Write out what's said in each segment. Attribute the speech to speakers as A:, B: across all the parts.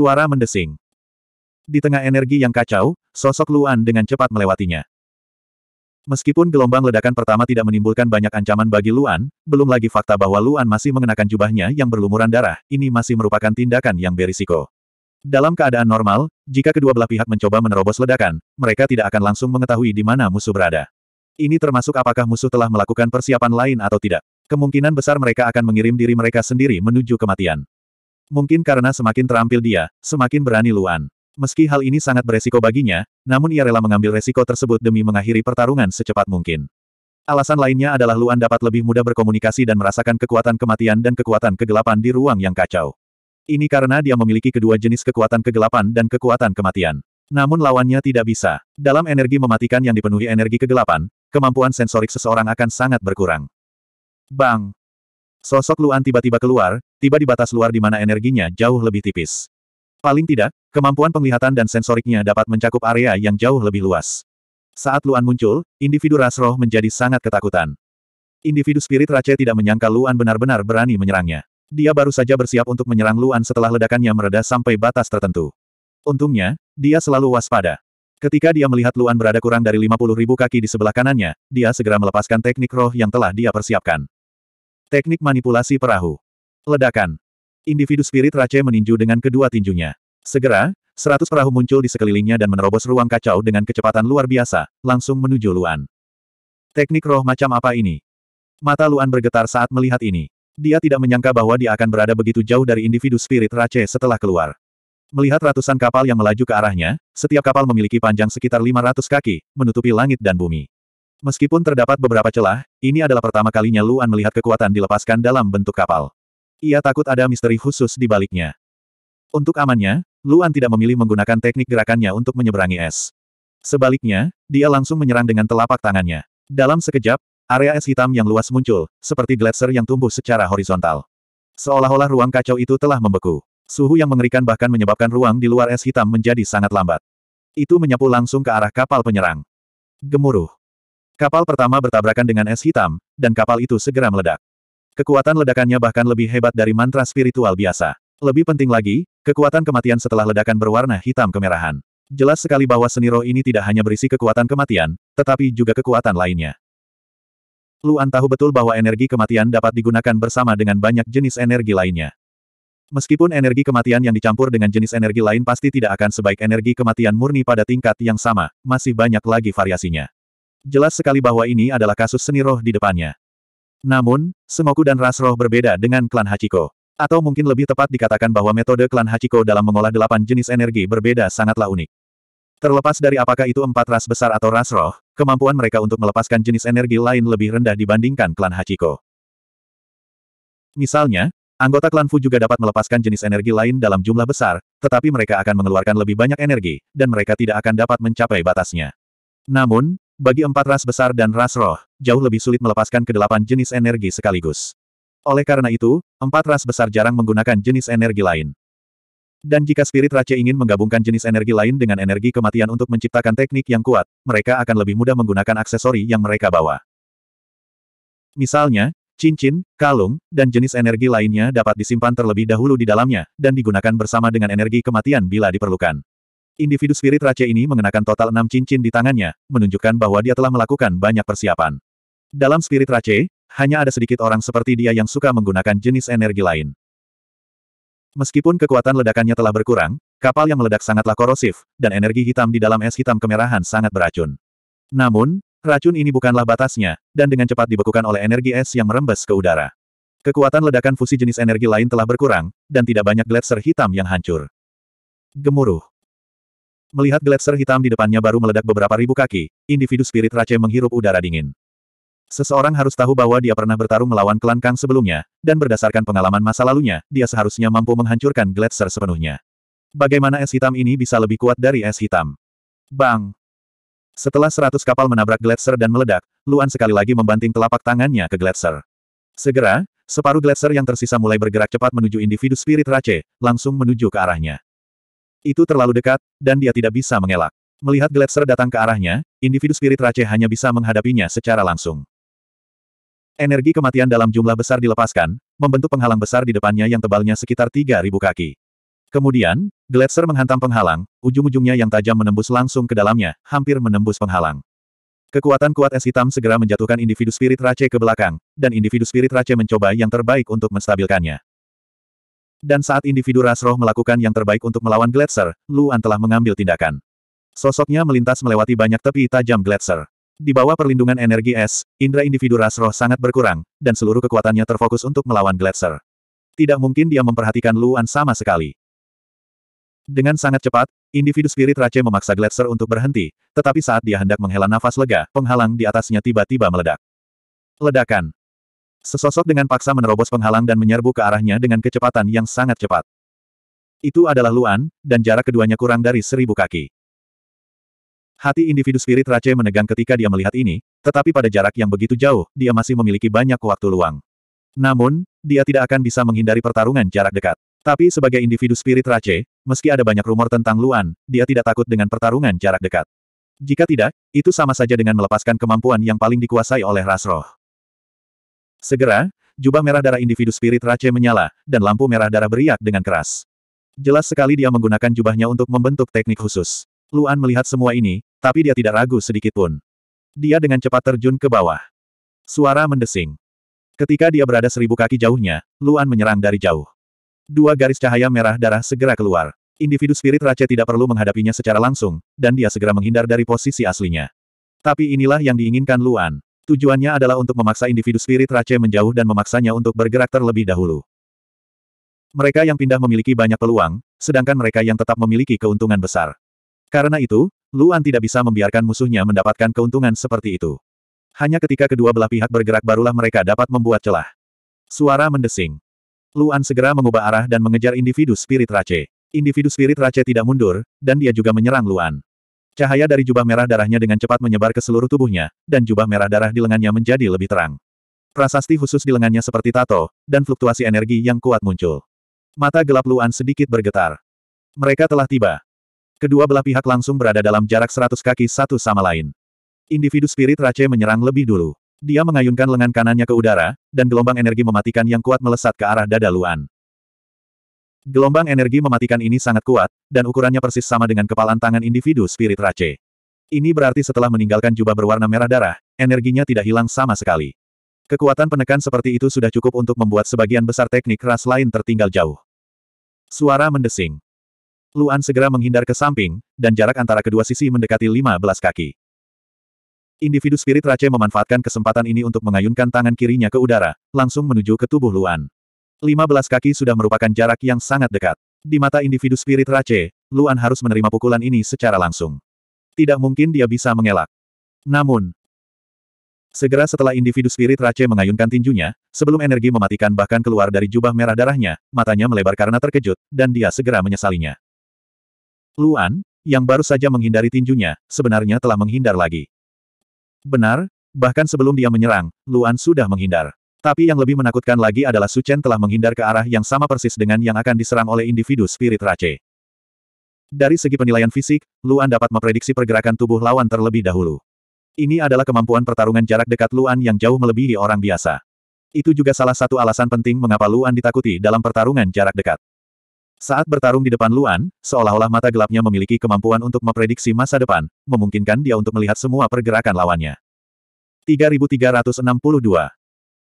A: Suara mendesing. Di tengah energi yang kacau, sosok Luan dengan cepat melewatinya. Meskipun gelombang ledakan pertama tidak menimbulkan banyak ancaman bagi Luan, belum lagi fakta bahwa Luan masih mengenakan jubahnya yang berlumuran darah, ini masih merupakan tindakan yang berisiko. Dalam keadaan normal, jika kedua belah pihak mencoba menerobos ledakan, mereka tidak akan langsung mengetahui di mana musuh berada. Ini termasuk apakah musuh telah melakukan persiapan lain atau tidak. Kemungkinan besar mereka akan mengirim diri mereka sendiri menuju kematian. Mungkin karena semakin terampil dia, semakin berani Luan. Meski hal ini sangat beresiko baginya, namun ia rela mengambil resiko tersebut demi mengakhiri pertarungan secepat mungkin. Alasan lainnya adalah Luan dapat lebih mudah berkomunikasi dan merasakan kekuatan kematian dan kekuatan kegelapan di ruang yang kacau. Ini karena dia memiliki kedua jenis kekuatan kegelapan dan kekuatan kematian. Namun lawannya tidak bisa. Dalam energi mematikan yang dipenuhi energi kegelapan, kemampuan sensorik seseorang akan sangat berkurang. Bang! Sosok Luan tiba-tiba keluar, tiba di batas luar di mana energinya jauh lebih tipis. Paling tidak, kemampuan penglihatan dan sensoriknya dapat mencakup area yang jauh lebih luas. Saat Luan muncul, individu ras roh menjadi sangat ketakutan. Individu spirit Rache tidak menyangka Luan benar-benar berani menyerangnya. Dia baru saja bersiap untuk menyerang Luan setelah ledakannya mereda sampai batas tertentu. Untungnya, dia selalu waspada. Ketika dia melihat Luan berada kurang dari 50.000 kaki di sebelah kanannya, dia segera melepaskan teknik roh yang telah dia persiapkan. Teknik manipulasi perahu. Ledakan. Individu spirit Rache meninju dengan kedua tinjunya. Segera, seratus perahu muncul di sekelilingnya dan menerobos ruang kacau dengan kecepatan luar biasa, langsung menuju Luan. Teknik roh macam apa ini? Mata Luan bergetar saat melihat ini. Dia tidak menyangka bahwa dia akan berada begitu jauh dari individu spirit Rache setelah keluar. Melihat ratusan kapal yang melaju ke arahnya, setiap kapal memiliki panjang sekitar 500 kaki, menutupi langit dan bumi. Meskipun terdapat beberapa celah, ini adalah pertama kalinya Luan melihat kekuatan dilepaskan dalam bentuk kapal. Ia takut ada misteri khusus di baliknya. Untuk amannya, Luan tidak memilih menggunakan teknik gerakannya untuk menyeberangi es. Sebaliknya, dia langsung menyerang dengan telapak tangannya. Dalam sekejap, area es hitam yang luas muncul, seperti gletser yang tumbuh secara horizontal. Seolah-olah ruang kacau itu telah membeku. Suhu yang mengerikan bahkan menyebabkan ruang di luar es hitam menjadi sangat lambat. Itu menyapu langsung ke arah kapal penyerang. Gemuruh. Kapal pertama bertabrakan dengan es hitam, dan kapal itu segera meledak. Kekuatan ledakannya bahkan lebih hebat dari mantra spiritual biasa. Lebih penting lagi, kekuatan kematian setelah ledakan berwarna hitam kemerahan. Jelas sekali bahwa Seniro ini tidak hanya berisi kekuatan kematian, tetapi juga kekuatan lainnya. Luan tahu betul bahwa energi kematian dapat digunakan bersama dengan banyak jenis energi lainnya. Meskipun energi kematian yang dicampur dengan jenis energi lain pasti tidak akan sebaik energi kematian murni pada tingkat yang sama, masih banyak lagi variasinya. Jelas sekali bahwa ini adalah kasus seni roh di depannya. Namun, Semoku dan ras roh berbeda dengan klan Hachiko. Atau mungkin lebih tepat dikatakan bahwa metode klan Hachiko dalam mengolah delapan jenis energi berbeda sangatlah unik. Terlepas dari apakah itu empat ras besar atau ras roh, kemampuan mereka untuk melepaskan jenis energi lain lebih rendah dibandingkan klan Hachiko. Misalnya, anggota klan Fu juga dapat melepaskan jenis energi lain dalam jumlah besar, tetapi mereka akan mengeluarkan lebih banyak energi, dan mereka tidak akan dapat mencapai batasnya. Namun, bagi empat ras besar dan ras roh, jauh lebih sulit melepaskan kedelapan jenis energi sekaligus. Oleh karena itu, empat ras besar jarang menggunakan jenis energi lain. Dan jika spirit race ingin menggabungkan jenis energi lain dengan energi kematian untuk menciptakan teknik yang kuat, mereka akan lebih mudah menggunakan aksesori yang mereka bawa. Misalnya, cincin, kalung, dan jenis energi lainnya dapat disimpan terlebih dahulu di dalamnya, dan digunakan bersama dengan energi kematian bila diperlukan. Individu spirit Rache ini mengenakan total enam cincin di tangannya, menunjukkan bahwa dia telah melakukan banyak persiapan. Dalam spirit Rache, hanya ada sedikit orang seperti dia yang suka menggunakan jenis energi lain. Meskipun kekuatan ledakannya telah berkurang, kapal yang meledak sangatlah korosif, dan energi hitam di dalam es hitam kemerahan sangat beracun. Namun, Racun ini bukanlah batasnya, dan dengan cepat dibekukan oleh energi es yang merembes ke udara. Kekuatan ledakan fusi jenis energi lain telah berkurang, dan tidak banyak gletser hitam yang hancur. Gemuruh. Melihat gletser hitam di depannya baru meledak beberapa ribu kaki, individu spirit Rache menghirup udara dingin. Seseorang harus tahu bahwa dia pernah bertarung melawan klan Kang sebelumnya, dan berdasarkan pengalaman masa lalunya, dia seharusnya mampu menghancurkan gletser sepenuhnya. Bagaimana es hitam ini bisa lebih kuat dari es hitam? Bang! Setelah seratus kapal menabrak gletser dan meledak, Luan sekali lagi membanting telapak tangannya ke gletser. Segera, separuh gletser yang tersisa mulai bergerak cepat menuju individu spirit Rache, langsung menuju ke arahnya. Itu terlalu dekat, dan dia tidak bisa mengelak. Melihat Gletser datang ke arahnya, individu spirit Rache hanya bisa menghadapinya secara langsung. Energi kematian dalam jumlah besar dilepaskan, membentuk penghalang besar di depannya yang tebalnya sekitar 3.000 kaki. Kemudian, Gletser menghantam penghalang, ujung-ujungnya yang tajam menembus langsung ke dalamnya, hampir menembus penghalang. Kekuatan kuat es hitam segera menjatuhkan individu spirit Rache ke belakang, dan individu spirit Rache mencoba yang terbaik untuk menstabilkannya. Dan saat individu ras roh melakukan yang terbaik untuk melawan Gletser, Luan telah mengambil tindakan. Sosoknya melintas melewati banyak tepi tajam Gletser. Di bawah perlindungan energi es, indera individu ras roh sangat berkurang, dan seluruh kekuatannya terfokus untuk melawan Gletser. Tidak mungkin dia memperhatikan Luan sama sekali. Dengan sangat cepat, individu spirit Rache memaksa Gletser untuk berhenti, tetapi saat dia hendak menghela nafas lega, penghalang di atasnya tiba-tiba meledak. Ledakan. Sesosok dengan paksa menerobos penghalang dan menyerbu ke arahnya dengan kecepatan yang sangat cepat. Itu adalah Luan, dan jarak keduanya kurang dari seribu kaki. Hati individu spirit Rache menegang ketika dia melihat ini, tetapi pada jarak yang begitu jauh, dia masih memiliki banyak waktu luang. Namun, dia tidak akan bisa menghindari pertarungan jarak dekat. Tapi sebagai individu spirit Rache, meski ada banyak rumor tentang Luan, dia tidak takut dengan pertarungan jarak dekat. Jika tidak, itu sama saja dengan melepaskan kemampuan yang paling dikuasai oleh Rasroh. Segera, jubah merah darah individu spirit Rache menyala, dan lampu merah darah beriak dengan keras. Jelas sekali dia menggunakan jubahnya untuk membentuk teknik khusus. Luan melihat semua ini, tapi dia tidak ragu sedikit pun. Dia dengan cepat terjun ke bawah. Suara mendesing. Ketika dia berada seribu kaki jauhnya, Luan menyerang dari jauh. Dua garis cahaya merah darah segera keluar. Individu spirit Rache tidak perlu menghadapinya secara langsung, dan dia segera menghindar dari posisi aslinya. Tapi inilah yang diinginkan Luan. Tujuannya adalah untuk memaksa individu spirit race menjauh dan memaksanya untuk bergerak terlebih dahulu. Mereka yang pindah memiliki banyak peluang, sedangkan mereka yang tetap memiliki keuntungan besar. Karena itu, Luan tidak bisa membiarkan musuhnya mendapatkan keuntungan seperti itu. Hanya ketika kedua belah pihak bergerak barulah mereka dapat membuat celah. Suara mendesing. Luan segera mengubah arah dan mengejar individu spirit race. Individu spirit race tidak mundur, dan dia juga menyerang Luan. Cahaya dari jubah merah darahnya dengan cepat menyebar ke seluruh tubuhnya, dan jubah merah darah di lengannya menjadi lebih terang. Prasasti khusus di lengannya seperti tato, dan fluktuasi energi yang kuat muncul. Mata gelap Luan sedikit bergetar. Mereka telah tiba. Kedua belah pihak langsung berada dalam jarak seratus kaki satu sama lain. Individu spirit Rache menyerang lebih dulu. Dia mengayunkan lengan kanannya ke udara, dan gelombang energi mematikan yang kuat melesat ke arah dada Luan. Gelombang energi mematikan ini sangat kuat, dan ukurannya persis sama dengan kepalan tangan individu spirit race. Ini berarti setelah meninggalkan jubah berwarna merah darah, energinya tidak hilang sama sekali. Kekuatan penekan seperti itu sudah cukup untuk membuat sebagian besar teknik ras lain tertinggal jauh. Suara mendesing. Luan segera menghindar ke samping, dan jarak antara kedua sisi mendekati 15 kaki. Individu spirit race memanfaatkan kesempatan ini untuk mengayunkan tangan kirinya ke udara, langsung menuju ke tubuh Luan. 15 kaki sudah merupakan jarak yang sangat dekat. Di mata individu spirit Rache, Luan harus menerima pukulan ini secara langsung. Tidak mungkin dia bisa mengelak. Namun, Segera setelah individu spirit Rache mengayunkan tinjunya, sebelum energi mematikan bahkan keluar dari jubah merah darahnya, matanya melebar karena terkejut, dan dia segera menyesalinya. Luan, yang baru saja menghindari tinjunya, sebenarnya telah menghindar lagi. Benar, bahkan sebelum dia menyerang, Luan sudah menghindar. Tapi yang lebih menakutkan lagi adalah Su Chen telah menghindar ke arah yang sama persis dengan yang akan diserang oleh individu spirit race. Dari segi penilaian fisik, Luan dapat memprediksi pergerakan tubuh lawan terlebih dahulu. Ini adalah kemampuan pertarungan jarak dekat Luan yang jauh melebihi orang biasa. Itu juga salah satu alasan penting mengapa Luan ditakuti dalam pertarungan jarak dekat. Saat bertarung di depan Luan, seolah-olah mata gelapnya memiliki kemampuan untuk memprediksi masa depan, memungkinkan dia untuk melihat semua pergerakan lawannya. 3362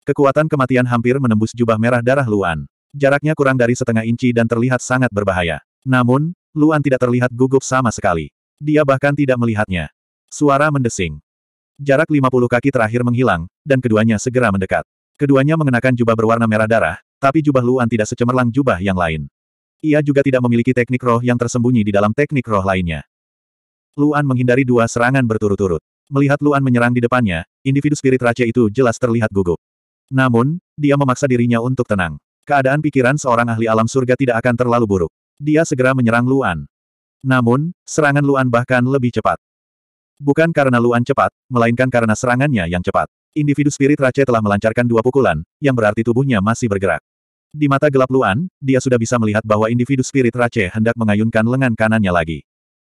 A: Kekuatan kematian hampir menembus jubah merah darah Luan. Jaraknya kurang dari setengah inci dan terlihat sangat berbahaya. Namun, Luan tidak terlihat gugup sama sekali. Dia bahkan tidak melihatnya. Suara mendesing. Jarak 50 kaki terakhir menghilang, dan keduanya segera mendekat. Keduanya mengenakan jubah berwarna merah darah, tapi jubah Luan tidak secemerlang jubah yang lain. Ia juga tidak memiliki teknik roh yang tersembunyi di dalam teknik roh lainnya. Luan menghindari dua serangan berturut-turut. Melihat Luan menyerang di depannya, individu spirit raja itu jelas terlihat gugup. Namun, dia memaksa dirinya untuk tenang. Keadaan pikiran seorang ahli alam surga tidak akan terlalu buruk. Dia segera menyerang Luan. Namun, serangan Luan bahkan lebih cepat. Bukan karena Luan cepat, melainkan karena serangannya yang cepat. Individu spirit Rache telah melancarkan dua pukulan, yang berarti tubuhnya masih bergerak. Di mata gelap Luan, dia sudah bisa melihat bahwa individu spirit Rache hendak mengayunkan lengan kanannya lagi.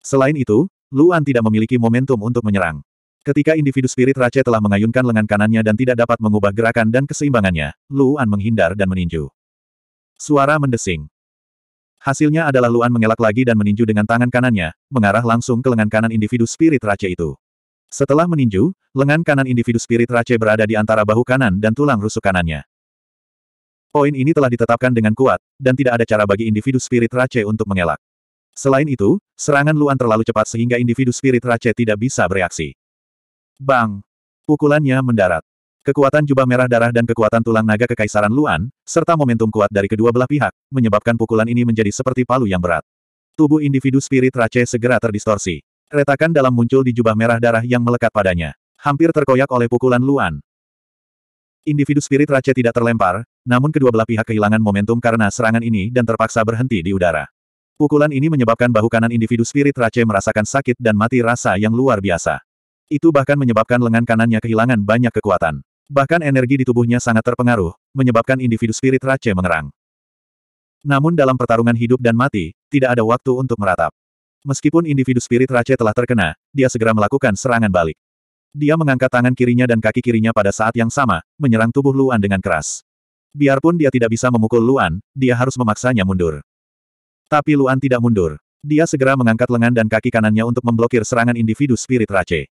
A: Selain itu, Luan tidak memiliki momentum untuk menyerang. Ketika individu spirit Rache telah mengayunkan lengan kanannya dan tidak dapat mengubah gerakan dan keseimbangannya, Luan menghindar dan meninju. Suara mendesing. Hasilnya adalah Luan mengelak lagi dan meninju dengan tangan kanannya, mengarah langsung ke lengan kanan individu spirit Rache itu. Setelah meninju, lengan kanan individu spirit Rache berada di antara bahu kanan dan tulang rusuk kanannya. Poin ini telah ditetapkan dengan kuat, dan tidak ada cara bagi individu spirit Rache untuk mengelak. Selain itu, serangan Luan terlalu cepat sehingga individu spirit Rache tidak bisa bereaksi. Bang! Pukulannya mendarat. Kekuatan jubah merah darah dan kekuatan tulang naga kekaisaran Luan, serta momentum kuat dari kedua belah pihak, menyebabkan pukulan ini menjadi seperti palu yang berat. Tubuh individu spirit race segera terdistorsi. Retakan dalam muncul di jubah merah darah yang melekat padanya. Hampir terkoyak oleh pukulan Luan. Individu spirit race tidak terlempar, namun kedua belah pihak kehilangan momentum karena serangan ini dan terpaksa berhenti di udara. Pukulan ini menyebabkan bahu kanan individu spirit race merasakan sakit dan mati rasa yang luar biasa. Itu bahkan menyebabkan lengan kanannya kehilangan banyak kekuatan. Bahkan energi di tubuhnya sangat terpengaruh, menyebabkan individu spirit Rache mengerang. Namun dalam pertarungan hidup dan mati, tidak ada waktu untuk meratap. Meskipun individu spirit Rache telah terkena, dia segera melakukan serangan balik. Dia mengangkat tangan kirinya dan kaki kirinya pada saat yang sama, menyerang tubuh Luan dengan keras. Biarpun dia tidak bisa memukul Luan, dia harus memaksanya mundur. Tapi Luan tidak mundur. Dia segera mengangkat lengan dan kaki kanannya untuk memblokir serangan individu spirit Rache.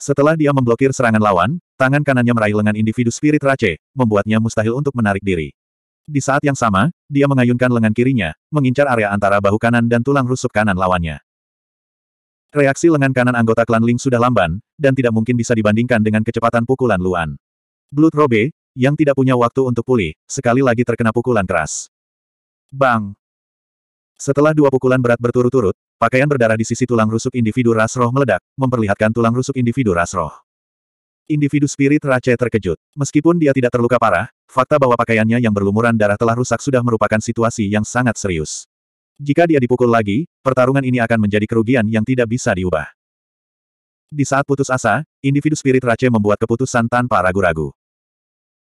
A: Setelah dia memblokir serangan lawan, tangan kanannya meraih lengan individu spirit race, membuatnya mustahil untuk menarik diri. Di saat yang sama, dia mengayunkan lengan kirinya, mengincar area antara bahu kanan dan tulang rusuk kanan lawannya. Reaksi lengan kanan anggota klan Ling sudah lamban, dan tidak mungkin bisa dibandingkan dengan kecepatan pukulan Luan. Blood Robe, yang tidak punya waktu untuk pulih, sekali lagi terkena pukulan keras. Bang! Setelah dua pukulan berat berturut-turut, Pakaian berdarah di sisi tulang rusuk individu ras roh meledak, memperlihatkan tulang rusuk individu ras roh. Individu spirit Rache terkejut. Meskipun dia tidak terluka parah, fakta bahwa pakaiannya yang berlumuran darah telah rusak sudah merupakan situasi yang sangat serius. Jika dia dipukul lagi, pertarungan ini akan menjadi kerugian yang tidak bisa diubah. Di saat putus asa, individu spirit Rache membuat keputusan tanpa ragu-ragu.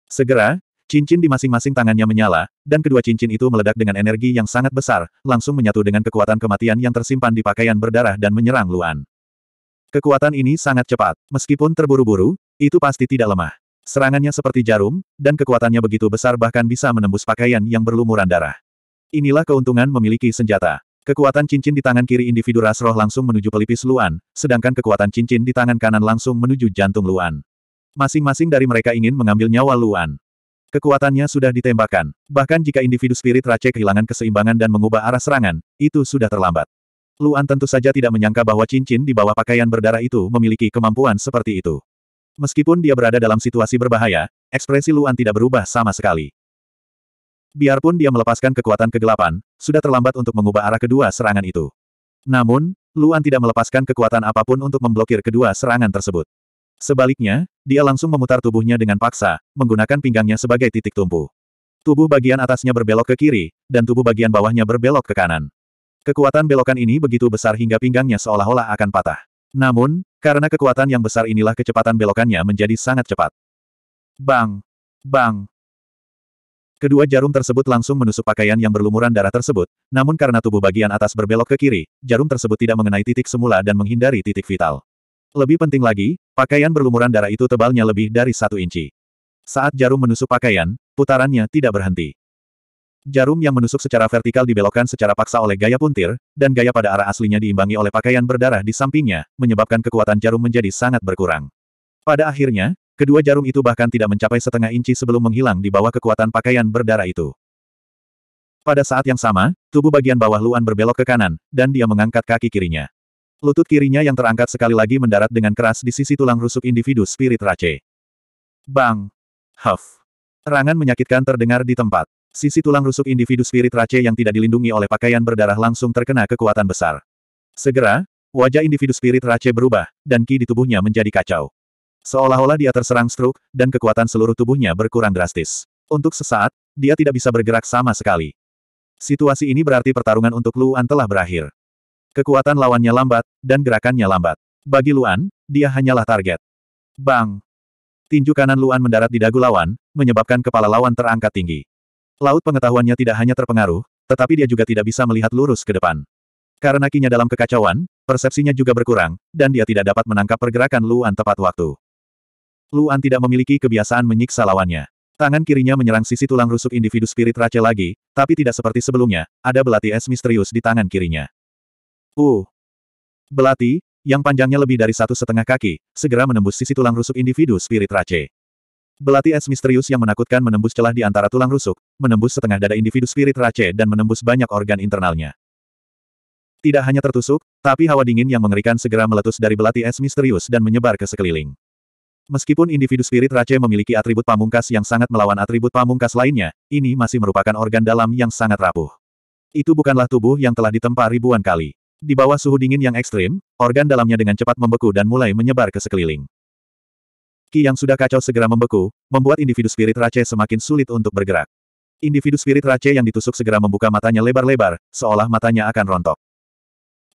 A: Segera, Cincin di masing-masing tangannya menyala, dan kedua cincin itu meledak dengan energi yang sangat besar, langsung menyatu dengan kekuatan kematian yang tersimpan di pakaian berdarah dan menyerang Luan. Kekuatan ini sangat cepat, meskipun terburu-buru, itu pasti tidak lemah. Serangannya seperti jarum, dan kekuatannya begitu besar bahkan bisa menembus pakaian yang berlumuran darah. Inilah keuntungan memiliki senjata. Kekuatan cincin di tangan kiri individu Rasroh langsung menuju pelipis Luan, sedangkan kekuatan cincin di tangan kanan langsung menuju jantung Luan. Masing-masing dari mereka ingin mengambil nyawa Luan. Kekuatannya sudah ditembakkan. Bahkan jika individu spirit race kehilangan keseimbangan dan mengubah arah serangan, itu sudah terlambat. Luan tentu saja tidak menyangka bahwa cincin di bawah pakaian berdarah itu memiliki kemampuan seperti itu. Meskipun dia berada dalam situasi berbahaya, ekspresi Luan tidak berubah sama sekali. Biarpun dia melepaskan kekuatan kegelapan, sudah terlambat untuk mengubah arah kedua serangan itu. Namun, Luan tidak melepaskan kekuatan apapun untuk memblokir kedua serangan tersebut. Sebaliknya, dia langsung memutar tubuhnya dengan paksa, menggunakan pinggangnya sebagai titik tumpu. Tubuh bagian atasnya berbelok ke kiri, dan tubuh bagian bawahnya berbelok ke kanan. Kekuatan belokan ini begitu besar hingga pinggangnya seolah-olah akan patah. Namun, karena kekuatan yang besar inilah kecepatan belokannya menjadi sangat cepat. Bang! Bang! Kedua jarum tersebut langsung menusuk pakaian yang berlumuran darah tersebut, namun karena tubuh bagian atas berbelok ke kiri, jarum tersebut tidak mengenai titik semula dan menghindari titik vital. Lebih penting lagi, pakaian berlumuran darah itu tebalnya lebih dari satu inci. Saat jarum menusuk pakaian, putarannya tidak berhenti. Jarum yang menusuk secara vertikal dibelokkan secara paksa oleh gaya puntir, dan gaya pada arah aslinya diimbangi oleh pakaian berdarah di sampingnya, menyebabkan kekuatan jarum menjadi sangat berkurang. Pada akhirnya, kedua jarum itu bahkan tidak mencapai setengah inci sebelum menghilang di bawah kekuatan pakaian berdarah itu. Pada saat yang sama, tubuh bagian bawah Luan berbelok ke kanan, dan dia mengangkat kaki kirinya. Lutut kirinya yang terangkat sekali lagi mendarat dengan keras di sisi tulang rusuk individu spirit race. Bang! Huff! Rangan menyakitkan terdengar di tempat. Sisi tulang rusuk individu spirit race yang tidak dilindungi oleh pakaian berdarah langsung terkena kekuatan besar. Segera, wajah individu spirit race berubah, dan ki di tubuhnya menjadi kacau. Seolah-olah dia terserang stroke, dan kekuatan seluruh tubuhnya berkurang drastis. Untuk sesaat, dia tidak bisa bergerak sama sekali. Situasi ini berarti pertarungan untuk Luan telah berakhir. Kekuatan lawannya lambat, dan gerakannya lambat. Bagi Luan, dia hanyalah target. Bang! Tinju kanan Luan mendarat di dagu lawan, menyebabkan kepala lawan terangkat tinggi. Laut pengetahuannya tidak hanya terpengaruh, tetapi dia juga tidak bisa melihat lurus ke depan. Karena kinya dalam kekacauan, persepsinya juga berkurang, dan dia tidak dapat menangkap pergerakan Luan tepat waktu. Luan tidak memiliki kebiasaan menyiksa lawannya. Tangan kirinya menyerang sisi tulang rusuk individu spirit Rache lagi, tapi tidak seperti sebelumnya, ada belati es misterius di tangan kirinya. Uh. Belati, yang panjangnya lebih dari satu setengah kaki, segera menembus sisi tulang rusuk individu spirit race. Belati es misterius yang menakutkan menembus celah di antara tulang rusuk, menembus setengah dada individu spirit race dan menembus banyak organ internalnya. Tidak hanya tertusuk, tapi hawa dingin yang mengerikan segera meletus dari belati es misterius dan menyebar ke sekeliling. Meskipun individu spirit race memiliki atribut pamungkas yang sangat melawan atribut pamungkas lainnya, ini masih merupakan organ dalam yang sangat rapuh. Itu bukanlah tubuh yang telah ditempa ribuan kali. Di bawah suhu dingin yang ekstrim, organ dalamnya dengan cepat membeku dan mulai menyebar ke sekeliling. Ki yang sudah kacau segera membeku, membuat individu spirit Rache semakin sulit untuk bergerak. Individu spirit Rache yang ditusuk segera membuka matanya lebar-lebar, seolah matanya akan rontok.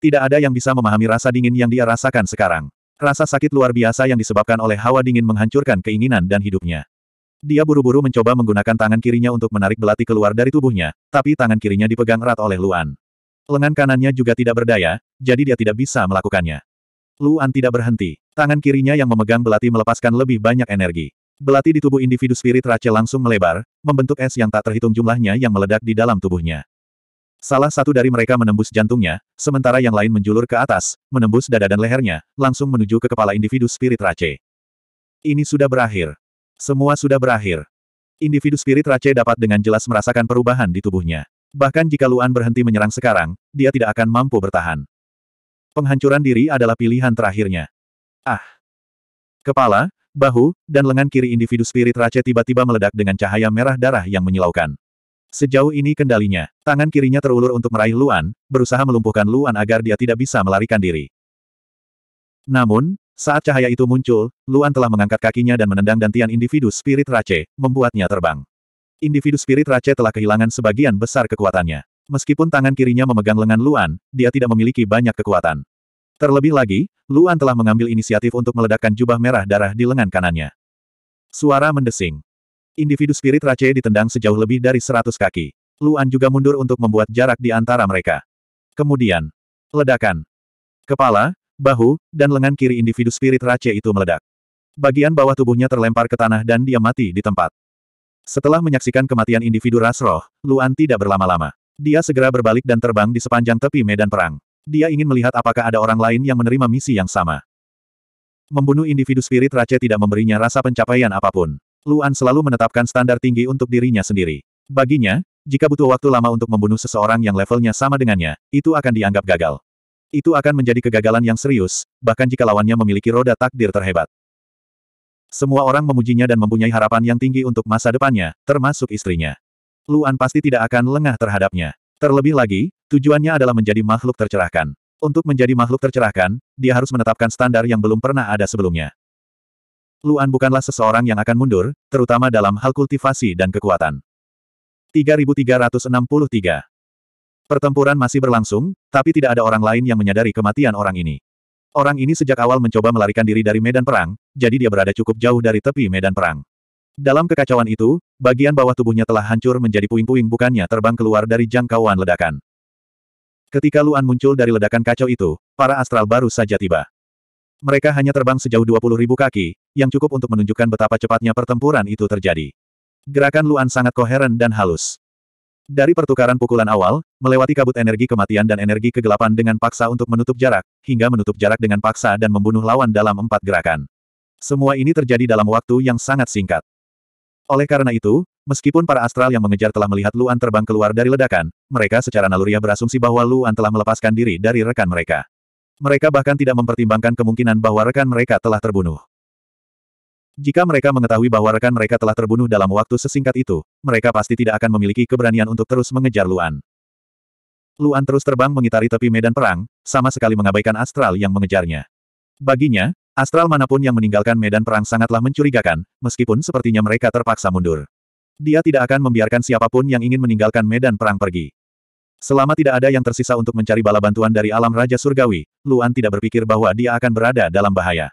A: Tidak ada yang bisa memahami rasa dingin yang dia rasakan sekarang. Rasa sakit luar biasa yang disebabkan oleh hawa dingin menghancurkan keinginan dan hidupnya. Dia buru-buru mencoba menggunakan tangan kirinya untuk menarik belati keluar dari tubuhnya, tapi tangan kirinya dipegang erat oleh Luan. Lengan kanannya juga tidak berdaya, jadi dia tidak bisa melakukannya. Luan tidak berhenti. Tangan kirinya yang memegang belati melepaskan lebih banyak energi. Belati di tubuh individu spirit Rachel langsung melebar, membentuk es yang tak terhitung jumlahnya yang meledak di dalam tubuhnya. Salah satu dari mereka menembus jantungnya, sementara yang lain menjulur ke atas, menembus dada dan lehernya, langsung menuju ke kepala individu spirit Rache. Ini sudah berakhir. Semua sudah berakhir. Individu spirit Rache dapat dengan jelas merasakan perubahan di tubuhnya. Bahkan jika Luan berhenti menyerang sekarang, dia tidak akan mampu bertahan. Penghancuran diri adalah pilihan terakhirnya. Ah! Kepala, bahu, dan lengan kiri individu spirit Rache tiba-tiba meledak dengan cahaya merah darah yang menyilaukan. Sejauh ini kendalinya, tangan kirinya terulur untuk meraih Luan, berusaha melumpuhkan Luan agar dia tidak bisa melarikan diri. Namun, saat cahaya itu muncul, Luan telah mengangkat kakinya dan menendang dantian individu spirit Rache, membuatnya terbang. Individu spirit Rache telah kehilangan sebagian besar kekuatannya. Meskipun tangan kirinya memegang lengan Luan, dia tidak memiliki banyak kekuatan. Terlebih lagi, Luan telah mengambil inisiatif untuk meledakkan jubah merah darah di lengan kanannya. Suara mendesing. Individu spirit Rache ditendang sejauh lebih dari seratus kaki. Luan juga mundur untuk membuat jarak di antara mereka. Kemudian, ledakan. Kepala, bahu, dan lengan kiri individu spirit Rache itu meledak. Bagian bawah tubuhnya terlempar ke tanah dan dia mati di tempat. Setelah menyaksikan kematian individu ras roh, Luan tidak berlama-lama. Dia segera berbalik dan terbang di sepanjang tepi medan perang. Dia ingin melihat apakah ada orang lain yang menerima misi yang sama. Membunuh individu spirit Rache tidak memberinya rasa pencapaian apapun. Luan selalu menetapkan standar tinggi untuk dirinya sendiri. Baginya, jika butuh waktu lama untuk membunuh seseorang yang levelnya sama dengannya, itu akan dianggap gagal. Itu akan menjadi kegagalan yang serius, bahkan jika lawannya memiliki roda takdir terhebat. Semua orang memujinya dan mempunyai harapan yang tinggi untuk masa depannya, termasuk istrinya. Luan pasti tidak akan lengah terhadapnya. Terlebih lagi, tujuannya adalah menjadi makhluk tercerahkan. Untuk menjadi makhluk tercerahkan, dia harus menetapkan standar yang belum pernah ada sebelumnya. Luan bukanlah seseorang yang akan mundur, terutama dalam hal kultivasi dan kekuatan. 3363 Pertempuran masih berlangsung, tapi tidak ada orang lain yang menyadari kematian orang ini. Orang ini sejak awal mencoba melarikan diri dari medan perang, jadi dia berada cukup jauh dari tepi medan perang. Dalam kekacauan itu, bagian bawah tubuhnya telah hancur menjadi puing-puing bukannya terbang keluar dari jangkauan ledakan. Ketika Luan muncul dari ledakan kacau itu, para astral baru saja tiba. Mereka hanya terbang sejauh 20 ribu kaki, yang cukup untuk menunjukkan betapa cepatnya pertempuran itu terjadi. Gerakan Luan sangat koheren dan halus. Dari pertukaran pukulan awal, melewati kabut energi kematian dan energi kegelapan dengan paksa untuk menutup jarak, hingga menutup jarak dengan paksa dan membunuh lawan dalam empat gerakan. Semua ini terjadi dalam waktu yang sangat singkat. Oleh karena itu, meskipun para astral yang mengejar telah melihat Luan terbang keluar dari ledakan, mereka secara naluriah berasumsi bahwa Luan telah melepaskan diri dari rekan mereka. Mereka bahkan tidak mempertimbangkan kemungkinan bahwa rekan mereka telah terbunuh. Jika mereka mengetahui bahwa rekan mereka telah terbunuh dalam waktu sesingkat itu, mereka pasti tidak akan memiliki keberanian untuk terus mengejar Luan. Luan terus terbang mengitari tepi medan perang, sama sekali mengabaikan Astral yang mengejarnya. Baginya, Astral manapun yang meninggalkan medan perang sangatlah mencurigakan, meskipun sepertinya mereka terpaksa mundur. Dia tidak akan membiarkan siapapun yang ingin meninggalkan medan perang pergi. Selama tidak ada yang tersisa untuk mencari bala bantuan dari alam Raja Surgawi, Luan tidak berpikir bahwa dia akan berada dalam bahaya.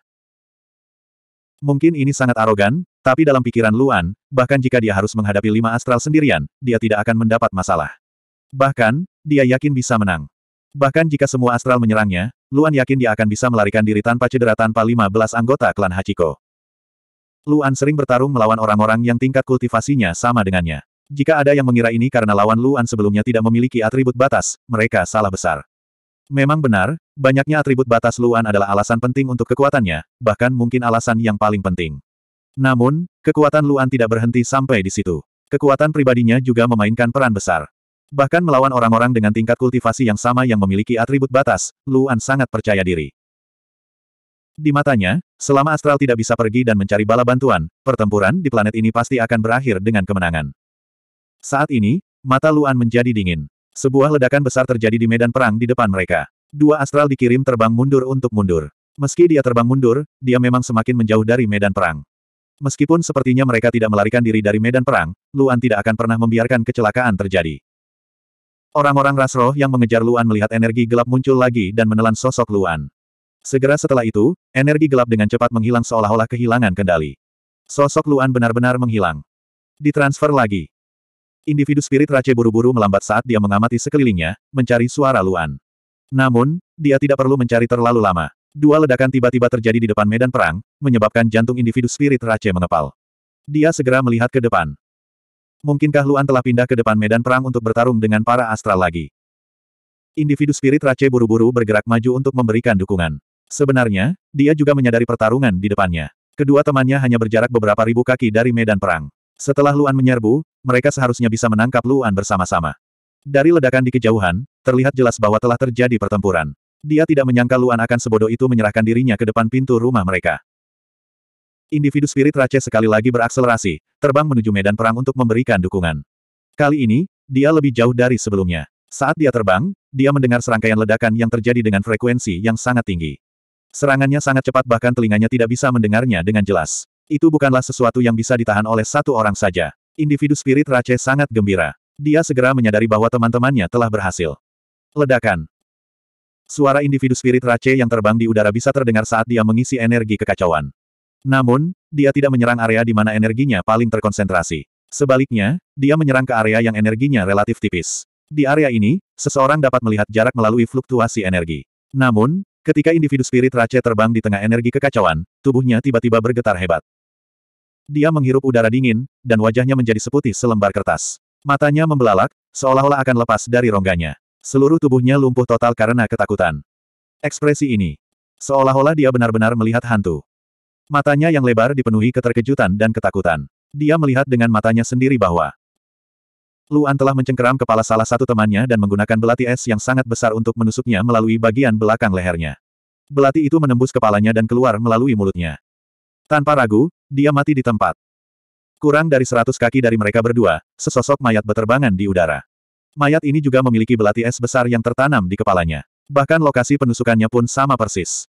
A: Mungkin ini sangat arogan, tapi dalam pikiran Luan, bahkan jika dia harus menghadapi lima astral sendirian, dia tidak akan mendapat masalah. Bahkan, dia yakin bisa menang. Bahkan jika semua astral menyerangnya, Luan yakin dia akan bisa melarikan diri tanpa cedera tanpa 15 anggota klan Hachiko. Luan sering bertarung melawan orang-orang yang tingkat kultivasinya sama dengannya. Jika ada yang mengira ini karena lawan Luan sebelumnya tidak memiliki atribut batas, mereka salah besar. Memang benar, banyaknya atribut batas Luan adalah alasan penting untuk kekuatannya, bahkan mungkin alasan yang paling penting. Namun, kekuatan Luan tidak berhenti sampai di situ. Kekuatan pribadinya juga memainkan peran besar. Bahkan melawan orang-orang dengan tingkat kultivasi yang sama yang memiliki atribut batas, Luan sangat percaya diri. Di matanya, selama Astral tidak bisa pergi dan mencari bala bantuan, pertempuran di planet ini pasti akan berakhir dengan kemenangan. Saat ini, mata Luan menjadi dingin. Sebuah ledakan besar terjadi di medan perang di depan mereka. Dua astral dikirim terbang mundur untuk mundur. Meski dia terbang mundur, dia memang semakin menjauh dari medan perang. Meskipun sepertinya mereka tidak melarikan diri dari medan perang, Luan tidak akan pernah membiarkan kecelakaan terjadi. Orang-orang ras roh yang mengejar Luan melihat energi gelap muncul lagi dan menelan sosok Luan. Segera setelah itu, energi gelap dengan cepat menghilang seolah-olah kehilangan kendali. Sosok Luan benar-benar menghilang. Ditransfer lagi. Individu spirit Rache buru-buru melambat saat dia mengamati sekelilingnya, mencari suara Luan. Namun, dia tidak perlu mencari terlalu lama. Dua ledakan tiba-tiba terjadi di depan medan perang, menyebabkan jantung individu spirit Rache mengepal. Dia segera melihat ke depan. Mungkinkah Luan telah pindah ke depan medan perang untuk bertarung dengan para astral lagi? Individu spirit Rache buru-buru bergerak maju untuk memberikan dukungan. Sebenarnya, dia juga menyadari pertarungan di depannya. Kedua temannya hanya berjarak beberapa ribu kaki dari medan perang. Setelah Luan menyerbu, mereka seharusnya bisa menangkap Luan bersama-sama. Dari ledakan di kejauhan, terlihat jelas bahwa telah terjadi pertempuran. Dia tidak menyangka Luan akan sebodoh itu menyerahkan dirinya ke depan pintu rumah mereka. Individu spirit Rache sekali lagi berakselerasi, terbang menuju medan perang untuk memberikan dukungan. Kali ini, dia lebih jauh dari sebelumnya. Saat dia terbang, dia mendengar serangkaian ledakan yang terjadi dengan frekuensi yang sangat tinggi. Serangannya sangat cepat bahkan telinganya tidak bisa mendengarnya dengan jelas. Itu bukanlah sesuatu yang bisa ditahan oleh satu orang saja. Individu spirit Rache sangat gembira. Dia segera menyadari bahwa teman-temannya telah berhasil. Ledakan. Suara individu spirit Rache yang terbang di udara bisa terdengar saat dia mengisi energi kekacauan. Namun, dia tidak menyerang area di mana energinya paling terkonsentrasi. Sebaliknya, dia menyerang ke area yang energinya relatif tipis. Di area ini, seseorang dapat melihat jarak melalui fluktuasi energi. Namun, ketika individu spirit Rache terbang di tengah energi kekacauan, tubuhnya tiba-tiba bergetar hebat. Dia menghirup udara dingin, dan wajahnya menjadi seputih selembar kertas. Matanya membelalak, seolah-olah akan lepas dari rongganya. Seluruh tubuhnya lumpuh total karena ketakutan. Ekspresi ini. Seolah-olah dia benar-benar melihat hantu. Matanya yang lebar dipenuhi keterkejutan dan ketakutan. Dia melihat dengan matanya sendiri bahwa Luan telah mencengkeram kepala salah satu temannya dan menggunakan belati es yang sangat besar untuk menusuknya melalui bagian belakang lehernya. Belati itu menembus kepalanya dan keluar melalui mulutnya. Tanpa ragu, dia mati di tempat. Kurang dari seratus kaki dari mereka berdua, sesosok mayat beterbangan di udara. Mayat ini juga memiliki belati es besar yang tertanam di kepalanya. Bahkan lokasi penusukannya pun sama persis.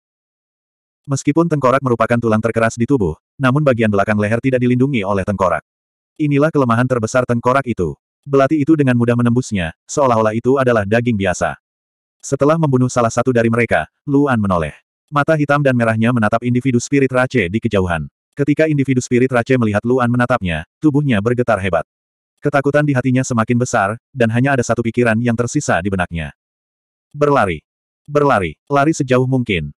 A: Meskipun tengkorak merupakan tulang terkeras di tubuh, namun bagian belakang leher tidak dilindungi oleh tengkorak. Inilah kelemahan terbesar tengkorak itu. Belati itu dengan mudah menembusnya, seolah-olah itu adalah daging biasa. Setelah membunuh salah satu dari mereka, Luan menoleh. Mata hitam dan merahnya menatap individu spirit race di kejauhan. Ketika individu spirit Rache melihat Luan menatapnya, tubuhnya bergetar hebat. Ketakutan di hatinya semakin besar, dan hanya ada satu pikiran yang tersisa di benaknya. Berlari. Berlari. Lari sejauh mungkin.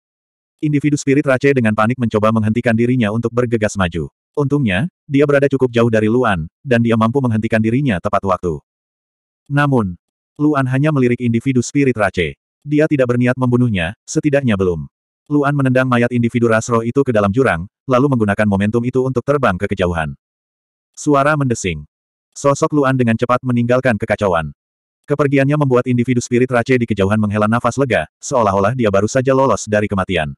A: Individu spirit Rache dengan panik mencoba menghentikan dirinya untuk bergegas maju. Untungnya, dia berada cukup jauh dari Luan, dan dia mampu menghentikan dirinya tepat waktu. Namun, Luan hanya melirik individu spirit Rache. Dia tidak berniat membunuhnya, setidaknya belum. Luan menendang mayat individu Rasro itu ke dalam jurang, lalu menggunakan momentum itu untuk terbang ke kejauhan. Suara mendesing. Sosok Luan dengan cepat meninggalkan kekacauan. Kepergiannya membuat individu spirit race di kejauhan menghela nafas lega, seolah-olah dia baru saja lolos dari kematian.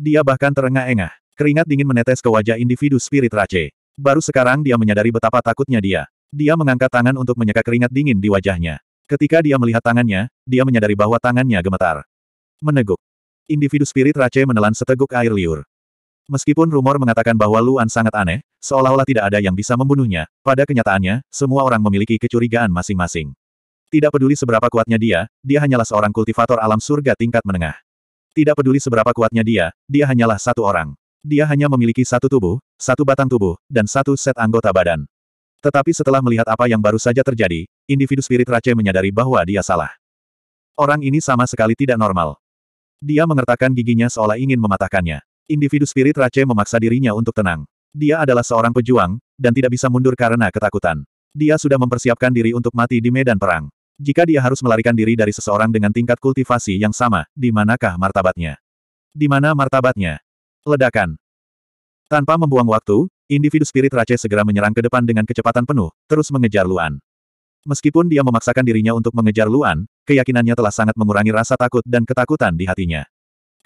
A: Dia bahkan terengah-engah. Keringat dingin menetes ke wajah individu spirit race. Baru sekarang dia menyadari betapa takutnya dia. Dia mengangkat tangan untuk menyeka keringat dingin di wajahnya. Ketika dia melihat tangannya, dia menyadari bahwa tangannya gemetar. Meneguk. Individu spirit race menelan seteguk air liur. Meskipun rumor mengatakan bahwa Luan sangat aneh, seolah-olah tidak ada yang bisa membunuhnya, pada kenyataannya, semua orang memiliki kecurigaan masing-masing. Tidak peduli seberapa kuatnya dia, dia hanyalah seorang kultivator alam surga tingkat menengah. Tidak peduli seberapa kuatnya dia, dia hanyalah satu orang. Dia hanya memiliki satu tubuh, satu batang tubuh, dan satu set anggota badan. Tetapi setelah melihat apa yang baru saja terjadi, individu spirit Rache menyadari bahwa dia salah. Orang ini sama sekali tidak normal. Dia mengertakkan giginya seolah ingin mematahkannya. Individu spirit Rache memaksa dirinya untuk tenang. Dia adalah seorang pejuang, dan tidak bisa mundur karena ketakutan. Dia sudah mempersiapkan diri untuk mati di medan perang. Jika dia harus melarikan diri dari seseorang dengan tingkat kultivasi yang sama, di manakah martabatnya? Di mana martabatnya? Ledakan. Tanpa membuang waktu, individu spirit Rache segera menyerang ke depan dengan kecepatan penuh, terus mengejar Luan. Meskipun dia memaksakan dirinya untuk mengejar Luan, keyakinannya telah sangat mengurangi rasa takut dan ketakutan di hatinya.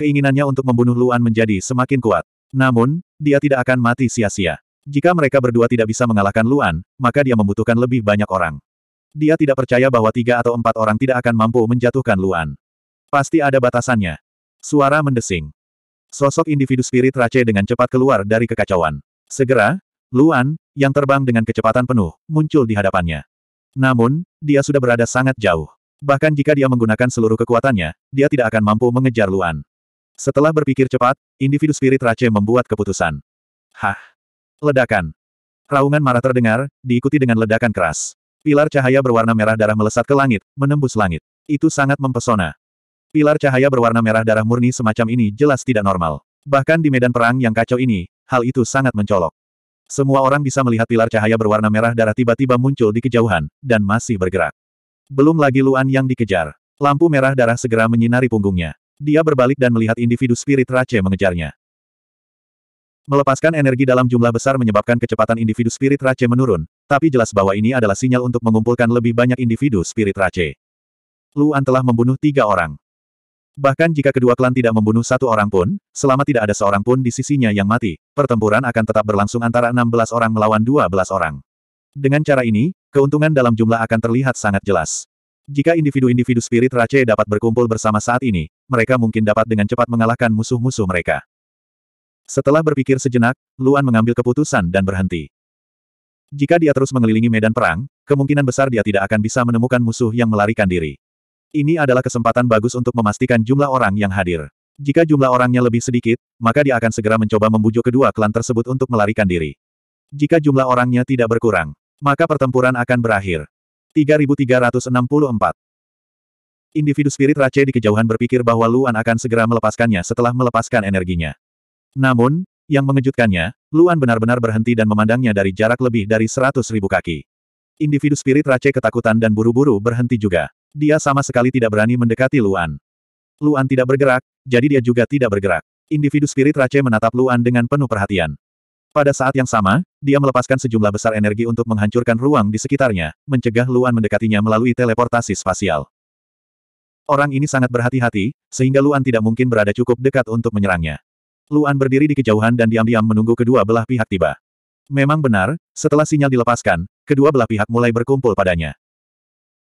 A: Keinginannya untuk membunuh Luan menjadi semakin kuat. Namun, dia tidak akan mati sia-sia. Jika mereka berdua tidak bisa mengalahkan Luan, maka dia membutuhkan lebih banyak orang. Dia tidak percaya bahwa tiga atau empat orang tidak akan mampu menjatuhkan Luan. Pasti ada batasannya. Suara mendesing. Sosok individu spirit Rache dengan cepat keluar dari kekacauan. Segera, Luan, yang terbang dengan kecepatan penuh, muncul di hadapannya. Namun, dia sudah berada sangat jauh. Bahkan jika dia menggunakan seluruh kekuatannya, dia tidak akan mampu mengejar Luan. Setelah berpikir cepat, individu spirit Rache membuat keputusan. Hah! Ledakan! Raungan marah terdengar, diikuti dengan ledakan keras. Pilar cahaya berwarna merah darah melesat ke langit, menembus langit. Itu sangat mempesona. Pilar cahaya berwarna merah darah murni semacam ini jelas tidak normal. Bahkan di medan perang yang kacau ini, hal itu sangat mencolok. Semua orang bisa melihat pilar cahaya berwarna merah darah tiba-tiba muncul di kejauhan, dan masih bergerak. Belum lagi Luan yang dikejar. Lampu merah darah segera menyinari punggungnya. Dia berbalik dan melihat individu spirit race mengejarnya. Melepaskan energi dalam jumlah besar menyebabkan kecepatan individu spirit race menurun, tapi jelas bahwa ini adalah sinyal untuk mengumpulkan lebih banyak individu spirit race. Luan telah membunuh tiga orang. Bahkan jika kedua klan tidak membunuh satu orang pun, selama tidak ada seorang pun di sisinya yang mati, pertempuran akan tetap berlangsung antara 16 orang melawan 12 orang. Dengan cara ini, keuntungan dalam jumlah akan terlihat sangat jelas. Jika individu-individu spirit race dapat berkumpul bersama saat ini, mereka mungkin dapat dengan cepat mengalahkan musuh-musuh mereka. Setelah berpikir sejenak, Luan mengambil keputusan dan berhenti. Jika dia terus mengelilingi medan perang, kemungkinan besar dia tidak akan bisa menemukan musuh yang melarikan diri. Ini adalah kesempatan bagus untuk memastikan jumlah orang yang hadir. Jika jumlah orangnya lebih sedikit, maka dia akan segera mencoba membujuk kedua klan tersebut untuk melarikan diri. Jika jumlah orangnya tidak berkurang, maka pertempuran akan berakhir. 3364. Individu spirit Rache di kejauhan berpikir bahwa Luan akan segera melepaskannya setelah melepaskan energinya. Namun, yang mengejutkannya, Luan benar-benar berhenti dan memandangnya dari jarak lebih dari seratus ribu kaki. Individu spirit Rache ketakutan dan buru-buru berhenti juga. Dia sama sekali tidak berani mendekati Luan. Luan tidak bergerak, jadi dia juga tidak bergerak. Individu spirit Rache menatap Luan dengan penuh perhatian. Pada saat yang sama, dia melepaskan sejumlah besar energi untuk menghancurkan ruang di sekitarnya, mencegah Luan mendekatinya melalui teleportasi spasial. Orang ini sangat berhati-hati, sehingga Luan tidak mungkin berada cukup dekat untuk menyerangnya. Luan berdiri di kejauhan dan diam-diam menunggu kedua belah pihak tiba. Memang benar, setelah sinyal dilepaskan, kedua belah pihak mulai berkumpul padanya.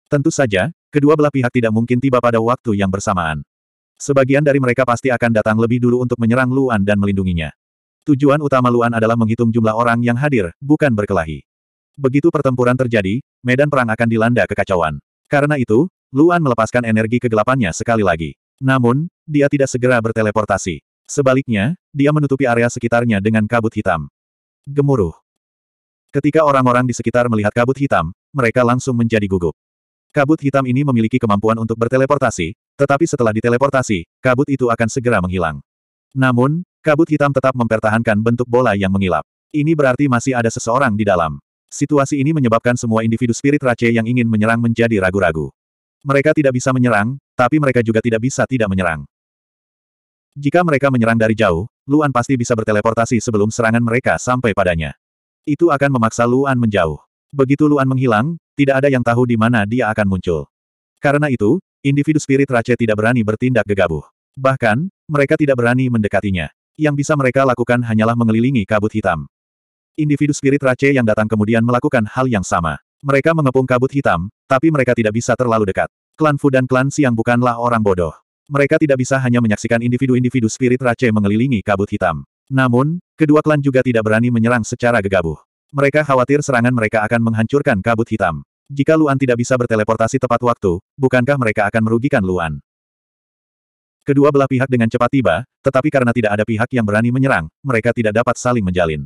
A: Tentu saja, kedua belah pihak tidak mungkin tiba pada waktu yang bersamaan. Sebagian dari mereka pasti akan datang lebih dulu untuk menyerang Luan dan melindunginya. Tujuan utama Luan adalah menghitung jumlah orang yang hadir, bukan berkelahi. Begitu pertempuran terjadi, medan perang akan dilanda kekacauan. Karena itu, Luan melepaskan energi kegelapannya sekali lagi. Namun, dia tidak segera berteleportasi. Sebaliknya, dia menutupi area sekitarnya dengan kabut hitam. Gemuruh. Ketika orang-orang di sekitar melihat kabut hitam, mereka langsung menjadi gugup. Kabut hitam ini memiliki kemampuan untuk berteleportasi, tetapi setelah diteleportasi, kabut itu akan segera menghilang. Namun, kabut hitam tetap mempertahankan bentuk bola yang mengilap. Ini berarti masih ada seseorang di dalam. Situasi ini menyebabkan semua individu spirit race yang ingin menyerang menjadi ragu-ragu. Mereka tidak bisa menyerang, tapi mereka juga tidak bisa tidak menyerang. Jika mereka menyerang dari jauh, Luan pasti bisa berteleportasi sebelum serangan mereka sampai padanya. Itu akan memaksa Luan menjauh. Begitu Luan menghilang, tidak ada yang tahu di mana dia akan muncul. Karena itu, individu spirit race tidak berani bertindak gegabah. Bahkan, mereka tidak berani mendekatinya. Yang bisa mereka lakukan hanyalah mengelilingi kabut hitam. Individu spirit race yang datang kemudian melakukan hal yang sama. Mereka mengepung kabut hitam, tapi mereka tidak bisa terlalu dekat. Klan Fu dan klan Siang bukanlah orang bodoh. Mereka tidak bisa hanya menyaksikan individu-individu spirit race mengelilingi kabut hitam. Namun, kedua klan juga tidak berani menyerang secara gegabah. Mereka khawatir serangan mereka akan menghancurkan kabut hitam. Jika Luan tidak bisa berteleportasi tepat waktu, bukankah mereka akan merugikan Luan? Kedua belah pihak dengan cepat tiba, tetapi karena tidak ada pihak yang berani menyerang, mereka tidak dapat saling menjalin.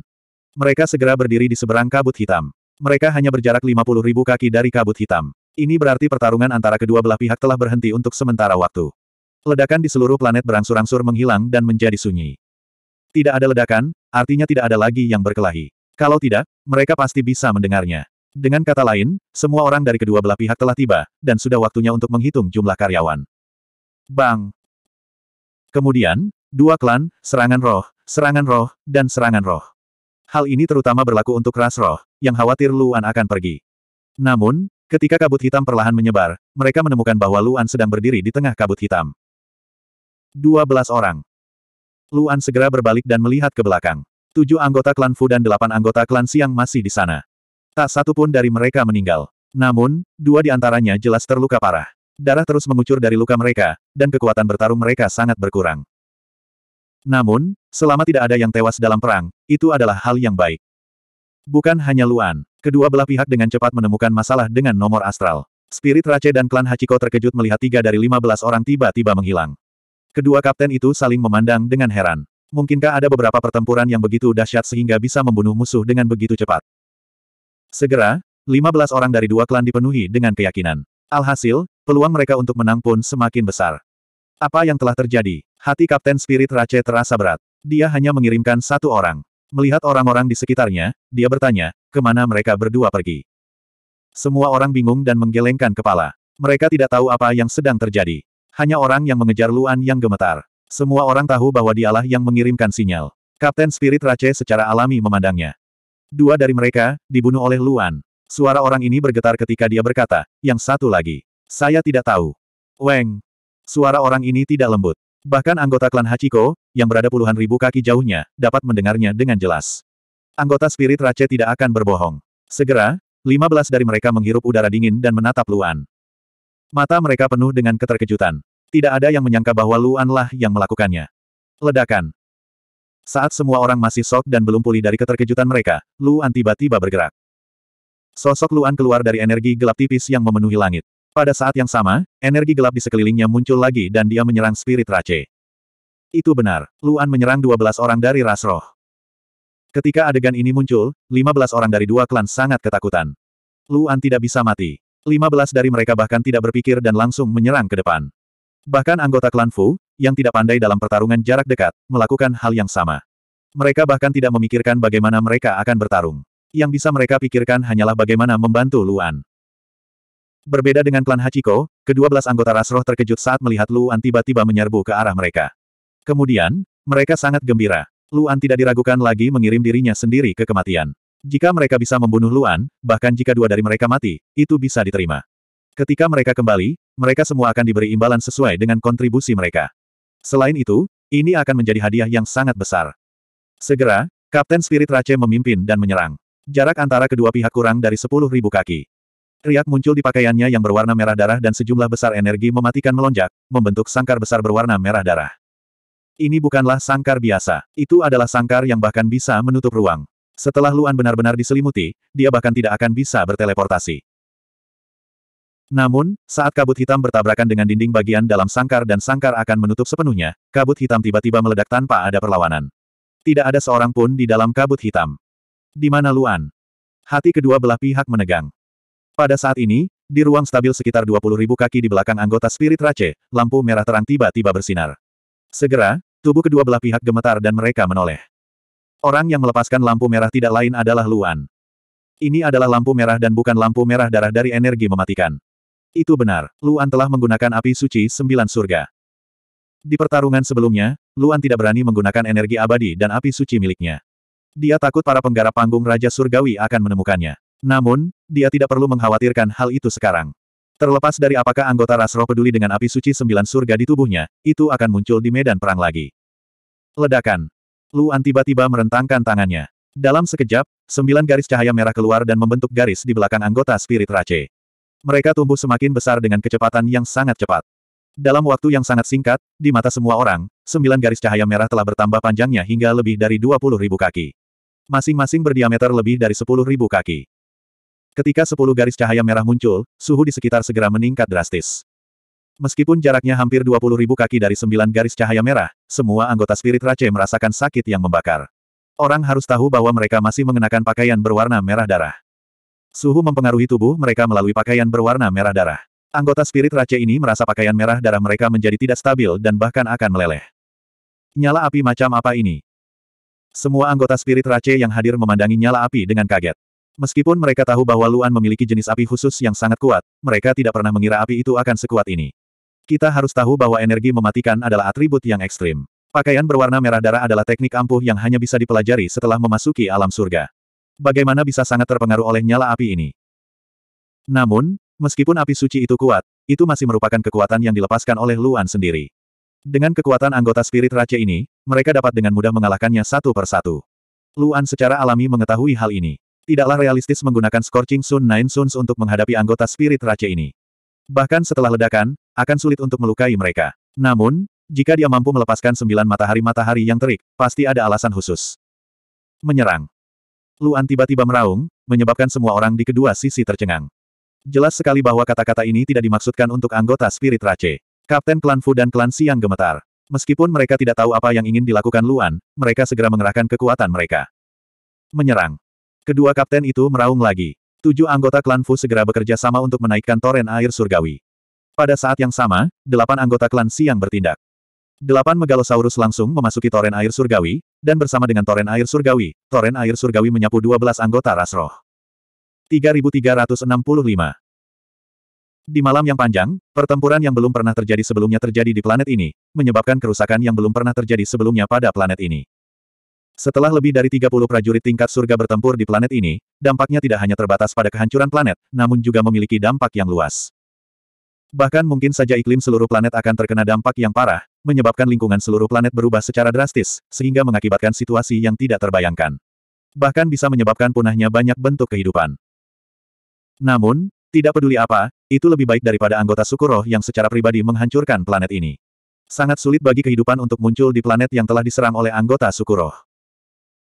A: Mereka segera berdiri di seberang kabut hitam. Mereka hanya berjarak 50 ribu kaki dari kabut hitam. Ini berarti pertarungan antara kedua belah pihak telah berhenti untuk sementara waktu. Ledakan di seluruh planet berangsur-angsur menghilang dan menjadi sunyi. Tidak ada ledakan, artinya tidak ada lagi yang berkelahi. Kalau tidak, mereka pasti bisa mendengarnya. Dengan kata lain, semua orang dari kedua belah pihak telah tiba, dan sudah waktunya untuk menghitung jumlah karyawan. Bang! Kemudian, dua klan, serangan roh, serangan roh, dan serangan roh. Hal ini terutama berlaku untuk ras roh, yang khawatir Luan akan pergi. Namun, ketika kabut hitam perlahan menyebar, mereka menemukan bahwa Luan sedang berdiri di tengah kabut hitam. 12 orang. Luan segera berbalik dan melihat ke belakang. Tujuh anggota klan Fu dan delapan anggota klan Siang masih di sana. Tak satu pun dari mereka meninggal. Namun, dua di antaranya jelas terluka parah. Darah terus mengucur dari luka mereka, dan kekuatan bertarung mereka sangat berkurang. Namun, selama tidak ada yang tewas dalam perang, itu adalah hal yang baik. Bukan hanya Luan, kedua belah pihak dengan cepat menemukan masalah dengan nomor astral. Spirit Rache dan klan Hachiko terkejut melihat tiga dari lima belas orang tiba-tiba menghilang. Kedua kapten itu saling memandang dengan heran. Mungkinkah ada beberapa pertempuran yang begitu dahsyat sehingga bisa membunuh musuh dengan begitu cepat? Segera, lima belas orang dari dua klan dipenuhi dengan keyakinan. Alhasil, peluang mereka untuk menang pun semakin besar. Apa yang telah terjadi? Hati Kapten Spirit Rache terasa berat. Dia hanya mengirimkan satu orang. Melihat orang-orang di sekitarnya, dia bertanya, kemana mereka berdua pergi? Semua orang bingung dan menggelengkan kepala. Mereka tidak tahu apa yang sedang terjadi. Hanya orang yang mengejar Luan yang gemetar. Semua orang tahu bahwa dialah yang mengirimkan sinyal. Kapten Spirit Rache secara alami memandangnya. Dua dari mereka, dibunuh oleh Luan. Suara orang ini bergetar ketika dia berkata, yang satu lagi. Saya tidak tahu. Weng. Suara orang ini tidak lembut. Bahkan anggota klan Hachiko, yang berada puluhan ribu kaki jauhnya, dapat mendengarnya dengan jelas. Anggota spirit Rache tidak akan berbohong. Segera, 15 dari mereka menghirup udara dingin dan menatap Luan. Mata mereka penuh dengan keterkejutan. Tidak ada yang menyangka bahwa Luanlah yang melakukannya. Ledakan. Saat semua orang masih sok dan belum pulih dari keterkejutan mereka, Luan tiba-tiba bergerak. Sosok Luan keluar dari energi gelap tipis yang memenuhi langit. Pada saat yang sama, energi gelap di sekelilingnya muncul lagi dan dia menyerang spirit Rache. Itu benar, Luan menyerang 12 orang dari ras roh. Ketika adegan ini muncul, 15 orang dari dua klan sangat ketakutan. Luan tidak bisa mati. 15 dari mereka bahkan tidak berpikir dan langsung menyerang ke depan. Bahkan anggota klan Fu, yang tidak pandai dalam pertarungan jarak dekat, melakukan hal yang sama. Mereka bahkan tidak memikirkan bagaimana mereka akan bertarung. Yang bisa mereka pikirkan hanyalah bagaimana membantu Luan. Berbeda dengan klan Hachiko, kedua belas anggota Rasroh terkejut saat melihat Luan tiba-tiba menyerbu ke arah mereka. Kemudian, mereka sangat gembira. Luan tidak diragukan lagi mengirim dirinya sendiri ke kematian. Jika mereka bisa membunuh Luan, bahkan jika dua dari mereka mati, itu bisa diterima. Ketika mereka kembali, mereka semua akan diberi imbalan sesuai dengan kontribusi mereka. Selain itu, ini akan menjadi hadiah yang sangat besar. Segera, Kapten Spirit Rache memimpin dan menyerang. Jarak antara kedua pihak kurang dari 10.000 kaki. Riak muncul di pakaiannya yang berwarna merah darah dan sejumlah besar energi mematikan melonjak, membentuk sangkar besar berwarna merah darah. Ini bukanlah sangkar biasa. Itu adalah sangkar yang bahkan bisa menutup ruang. Setelah Luan benar-benar diselimuti, dia bahkan tidak akan bisa berteleportasi. Namun, saat kabut hitam bertabrakan dengan dinding bagian dalam sangkar dan sangkar akan menutup sepenuhnya, kabut hitam tiba-tiba meledak tanpa ada perlawanan. Tidak ada seorang pun di dalam kabut hitam. Di mana Luan? Hati kedua belah pihak menegang. Pada saat ini, di ruang stabil sekitar ribu kaki di belakang anggota Spirit Rache, lampu merah terang tiba-tiba bersinar. Segera, tubuh kedua belah pihak gemetar dan mereka menoleh. Orang yang melepaskan lampu merah tidak lain adalah Luan. Ini adalah lampu merah dan bukan lampu merah darah dari energi mematikan. Itu benar, Luan telah menggunakan api suci sembilan surga. Di pertarungan sebelumnya, Luan tidak berani menggunakan energi abadi dan api suci miliknya. Dia takut para penggarap panggung Raja Surgawi akan menemukannya. Namun, dia tidak perlu mengkhawatirkan hal itu sekarang. Terlepas dari apakah anggota ras roh peduli dengan api suci sembilan surga di tubuhnya, itu akan muncul di medan perang lagi. Ledakan. Luan tiba-tiba merentangkan tangannya. Dalam sekejap, sembilan garis cahaya merah keluar dan membentuk garis di belakang anggota spirit race. Mereka tumbuh semakin besar dengan kecepatan yang sangat cepat. Dalam waktu yang sangat singkat, di mata semua orang, sembilan garis cahaya merah telah bertambah panjangnya hingga lebih dari puluh ribu kaki. Masing-masing berdiameter lebih dari sepuluh ribu kaki. Ketika sepuluh garis cahaya merah muncul, suhu di sekitar segera meningkat drastis. Meskipun jaraknya hampir dua puluh ribu kaki dari sembilan garis cahaya merah, semua anggota spirit Rache merasakan sakit yang membakar. Orang harus tahu bahwa mereka masih mengenakan pakaian berwarna merah darah. Suhu mempengaruhi tubuh mereka melalui pakaian berwarna merah darah. Anggota spirit Rache ini merasa pakaian merah darah mereka menjadi tidak stabil dan bahkan akan meleleh. Nyala api macam apa ini? Semua anggota spirit Rache yang hadir memandangi nyala api dengan kaget. Meskipun mereka tahu bahwa Luan memiliki jenis api khusus yang sangat kuat, mereka tidak pernah mengira api itu akan sekuat ini. Kita harus tahu bahwa energi mematikan adalah atribut yang ekstrim. Pakaian berwarna merah darah adalah teknik ampuh yang hanya bisa dipelajari setelah memasuki alam surga. Bagaimana bisa sangat terpengaruh oleh nyala api ini? Namun, meskipun api suci itu kuat, itu masih merupakan kekuatan yang dilepaskan oleh Luan sendiri. Dengan kekuatan anggota spirit raja ini, mereka dapat dengan mudah mengalahkannya satu persatu. Luan secara alami mengetahui hal ini. Tidaklah realistis menggunakan Scorching Sun Nine Suns untuk menghadapi anggota spirit Rache ini. Bahkan setelah ledakan, akan sulit untuk melukai mereka. Namun, jika dia mampu melepaskan sembilan matahari-matahari yang terik, pasti ada alasan khusus. Menyerang. Luan tiba-tiba meraung, menyebabkan semua orang di kedua sisi tercengang. Jelas sekali bahwa kata-kata ini tidak dimaksudkan untuk anggota spirit race. Kapten klan Fu dan klan Siang gemetar. Meskipun mereka tidak tahu apa yang ingin dilakukan Luan, mereka segera mengerahkan kekuatan mereka. Menyerang. Kedua kapten itu meraung lagi. Tujuh anggota klan Fu segera bekerja sama untuk menaikkan toren air surgawi. Pada saat yang sama, delapan anggota klan Siang bertindak. Delapan megalosaurus langsung memasuki toren air surgawi, dan bersama dengan toren air surgawi, toren air surgawi menyapu 12 anggota ras roh. 3365 Di malam yang panjang, pertempuran yang belum pernah terjadi sebelumnya terjadi di planet ini, menyebabkan kerusakan yang belum pernah terjadi sebelumnya pada planet ini. Setelah lebih dari 30 prajurit tingkat surga bertempur di planet ini, dampaknya tidak hanya terbatas pada kehancuran planet, namun juga memiliki dampak yang luas. Bahkan mungkin saja iklim seluruh planet akan terkena dampak yang parah, menyebabkan lingkungan seluruh planet berubah secara drastis, sehingga mengakibatkan situasi yang tidak terbayangkan. Bahkan bisa menyebabkan punahnya banyak bentuk kehidupan. Namun, tidak peduli apa, itu lebih baik daripada anggota suku roh yang secara pribadi menghancurkan planet ini. Sangat sulit bagi kehidupan untuk muncul di planet yang telah diserang oleh anggota suku roh.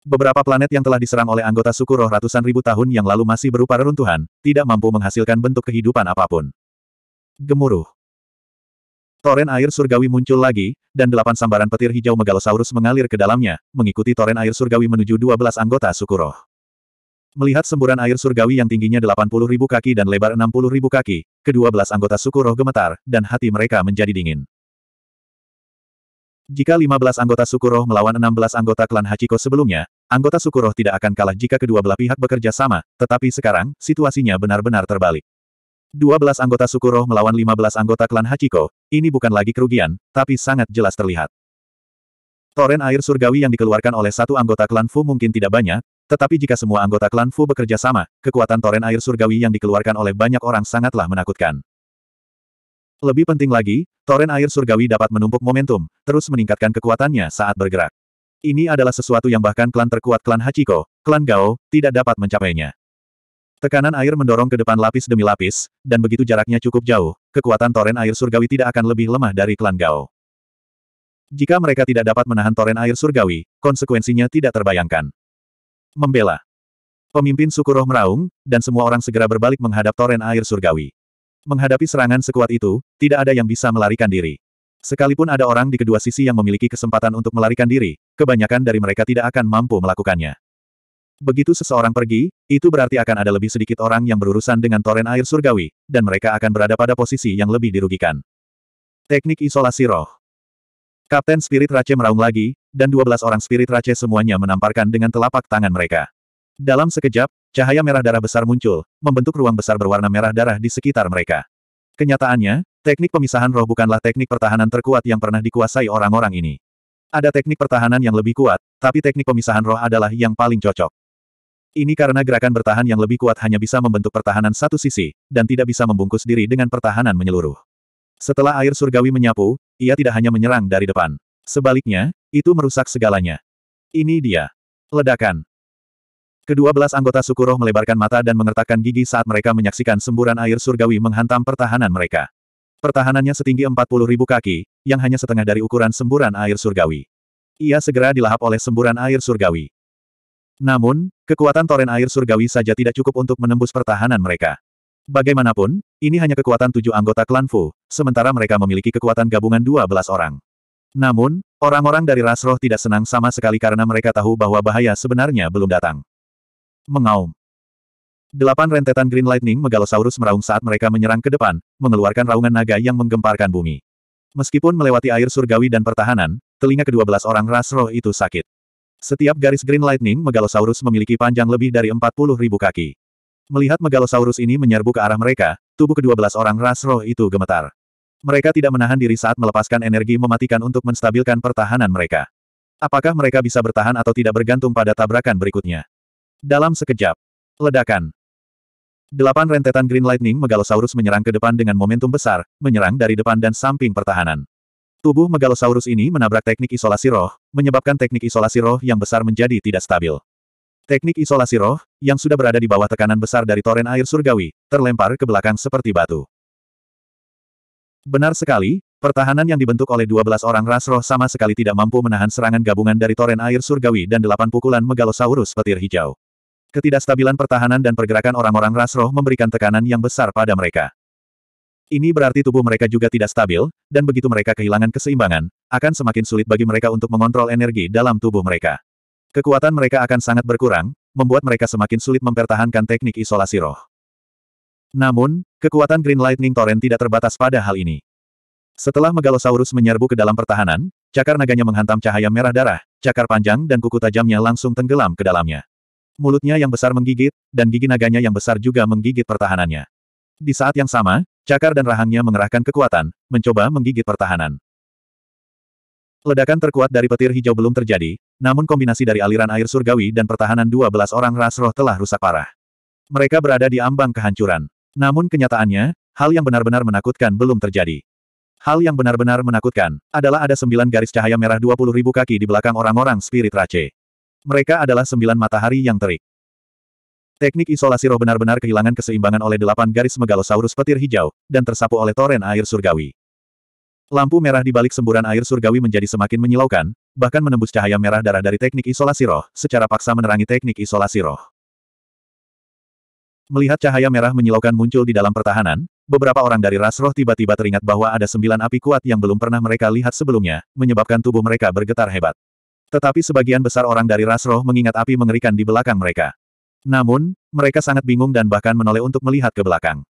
A: Beberapa planet yang telah diserang oleh anggota suku roh ratusan ribu tahun yang lalu masih berupa reruntuhan, tidak mampu menghasilkan bentuk kehidupan apapun. Gemuruh. Toren air surgawi muncul lagi, dan delapan sambaran petir hijau megalosaurus mengalir ke dalamnya, mengikuti toren air surgawi menuju dua belas anggota suku roh. Melihat semburan air surgawi yang tingginya delapan puluh ribu kaki dan lebar enam puluh ribu kaki, kedua belas anggota suku roh gemetar, dan hati mereka menjadi dingin. Jika 15 anggota Sukuroh melawan 16 anggota klan Hachiko sebelumnya, anggota Sukuroh tidak akan kalah jika kedua belah pihak bekerja sama, tetapi sekarang, situasinya benar-benar terbalik. 12 anggota Sukuroh melawan 15 anggota klan Hachiko, ini bukan lagi kerugian, tapi sangat jelas terlihat. Toren air surgawi yang dikeluarkan oleh satu anggota klan Fu mungkin tidak banyak, tetapi jika semua anggota klan Fu bekerja sama, kekuatan toren air surgawi yang dikeluarkan oleh banyak orang sangatlah menakutkan. Lebih penting lagi, toren air surgawi dapat menumpuk momentum, terus meningkatkan kekuatannya saat bergerak. Ini adalah sesuatu yang bahkan klan terkuat klan Hachiko, klan Gao, tidak dapat mencapainya. Tekanan air mendorong ke depan lapis demi lapis, dan begitu jaraknya cukup jauh, kekuatan toren air surgawi tidak akan lebih lemah dari klan Gao. Jika mereka tidak dapat menahan toren air surgawi, konsekuensinya tidak terbayangkan. Membela. Pemimpin suku roh meraung, dan semua orang segera berbalik menghadap toren air surgawi. Menghadapi serangan sekuat itu, tidak ada yang bisa melarikan diri. Sekalipun ada orang di kedua sisi yang memiliki kesempatan untuk melarikan diri, kebanyakan dari mereka tidak akan mampu melakukannya. Begitu seseorang pergi, itu berarti akan ada lebih sedikit orang yang berurusan dengan toren air surgawi, dan mereka akan berada pada posisi yang lebih dirugikan. Teknik isolasi roh Kapten Spirit Race meraung lagi, dan 12 orang Spirit Race semuanya menamparkan dengan telapak tangan mereka. Dalam sekejap, cahaya merah darah besar muncul, membentuk ruang besar berwarna merah darah di sekitar mereka. Kenyataannya, teknik pemisahan roh bukanlah teknik pertahanan terkuat yang pernah dikuasai orang-orang ini. Ada teknik pertahanan yang lebih kuat, tapi teknik pemisahan roh adalah yang paling cocok. Ini karena gerakan bertahan yang lebih kuat hanya bisa membentuk pertahanan satu sisi, dan tidak bisa membungkus diri dengan pertahanan menyeluruh. Setelah air surgawi menyapu, ia tidak hanya menyerang dari depan. Sebaliknya, itu merusak segalanya. Ini dia. Ledakan. Kedua belas anggota suku roh melebarkan mata dan mengertakkan gigi saat mereka menyaksikan semburan air surgawi menghantam pertahanan mereka. Pertahanannya setinggi puluh ribu kaki, yang hanya setengah dari ukuran semburan air surgawi. Ia segera dilahap oleh semburan air surgawi. Namun, kekuatan toren air surgawi saja tidak cukup untuk menembus pertahanan mereka. Bagaimanapun, ini hanya kekuatan tujuh anggota klan Fu, sementara mereka memiliki kekuatan gabungan dua belas orang. Namun, orang-orang dari ras roh tidak senang sama sekali karena mereka tahu bahwa bahaya sebenarnya belum datang. Mengaum. Delapan rentetan Green Lightning Megalosaurus meraung saat mereka menyerang ke depan, mengeluarkan raungan naga yang menggemparkan bumi. Meskipun melewati air surgawi dan pertahanan, telinga kedua belas orang ras roh itu sakit. Setiap garis Green Lightning Megalosaurus memiliki panjang lebih dari empat puluh ribu kaki. Melihat Megalosaurus ini menyerbu ke arah mereka, tubuh kedua belas orang ras roh itu gemetar. Mereka tidak menahan diri saat melepaskan energi mematikan untuk menstabilkan pertahanan mereka. Apakah mereka bisa bertahan atau tidak bergantung pada tabrakan berikutnya? Dalam sekejap. Ledakan. Delapan rentetan Green Lightning Megalosaurus menyerang ke depan dengan momentum besar, menyerang dari depan dan samping pertahanan. Tubuh Megalosaurus ini menabrak teknik isolasi roh, menyebabkan teknik isolasi roh yang besar menjadi tidak stabil. Teknik isolasi roh, yang sudah berada di bawah tekanan besar dari toren air surgawi, terlempar ke belakang seperti batu. Benar sekali, pertahanan yang dibentuk oleh 12 orang ras roh sama sekali tidak mampu menahan serangan gabungan dari toren air surgawi dan delapan pukulan Megalosaurus petir hijau. Ketidakstabilan pertahanan dan pergerakan orang-orang rasroh memberikan tekanan yang besar pada mereka. Ini berarti tubuh mereka juga tidak stabil, dan begitu mereka kehilangan keseimbangan, akan semakin sulit bagi mereka untuk mengontrol energi dalam tubuh mereka. Kekuatan mereka akan sangat berkurang, membuat mereka semakin sulit mempertahankan teknik isolasi roh. Namun, kekuatan Green Lightning Torrent tidak terbatas pada hal ini. Setelah Megalosaurus menyerbu ke dalam pertahanan, cakar naganya menghantam cahaya merah darah, cakar panjang dan kuku tajamnya langsung tenggelam ke dalamnya. Mulutnya yang besar menggigit, dan gigi naganya yang besar juga menggigit pertahanannya. Di saat yang sama, cakar dan rahangnya mengerahkan kekuatan, mencoba menggigit pertahanan. Ledakan terkuat dari petir hijau belum terjadi, namun kombinasi dari aliran air surgawi dan pertahanan 12 orang ras roh telah rusak parah. Mereka berada di ambang kehancuran. Namun kenyataannya, hal yang benar-benar menakutkan belum terjadi. Hal yang benar-benar menakutkan adalah ada sembilan garis cahaya merah 20.000 kaki di belakang orang-orang spirit race. Mereka adalah sembilan matahari yang terik. Teknik isolasi roh benar-benar kehilangan keseimbangan oleh delapan garis megalosaurus petir hijau, dan tersapu oleh toren air surgawi. Lampu merah di balik semburan air surgawi menjadi semakin menyilaukan, bahkan menembus cahaya merah darah dari teknik isolasi roh, secara paksa menerangi teknik isolasi roh. Melihat cahaya merah menyilaukan muncul di dalam pertahanan, beberapa orang dari ras roh tiba-tiba teringat bahwa ada sembilan api kuat yang belum pernah mereka lihat sebelumnya, menyebabkan tubuh mereka bergetar hebat. Tetapi sebagian besar orang dari ras roh mengingat api mengerikan di belakang mereka. Namun, mereka sangat bingung dan bahkan menoleh untuk melihat ke belakang.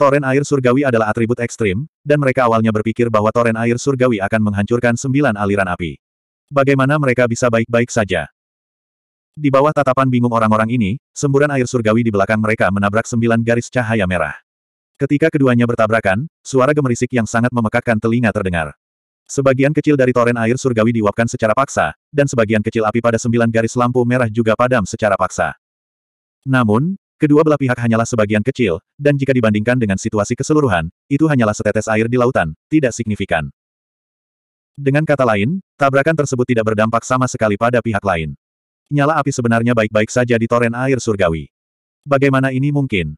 A: Toren air surgawi adalah atribut ekstrim, dan mereka awalnya berpikir bahwa toren air surgawi akan menghancurkan sembilan aliran api. Bagaimana mereka bisa baik-baik saja? Di bawah tatapan bingung orang-orang ini, semburan air surgawi di belakang mereka menabrak sembilan garis cahaya merah. Ketika keduanya bertabrakan, suara gemerisik yang sangat memekakkan telinga terdengar. Sebagian kecil dari toren air surgawi diuapkan secara paksa, dan sebagian kecil api pada sembilan garis lampu merah juga padam secara paksa. Namun, kedua belah pihak hanyalah sebagian kecil, dan jika dibandingkan dengan situasi keseluruhan, itu hanyalah setetes air di lautan, tidak signifikan. Dengan kata lain, tabrakan tersebut tidak berdampak sama sekali pada pihak lain. Nyala api sebenarnya baik-baik saja di toren air surgawi. Bagaimana ini mungkin?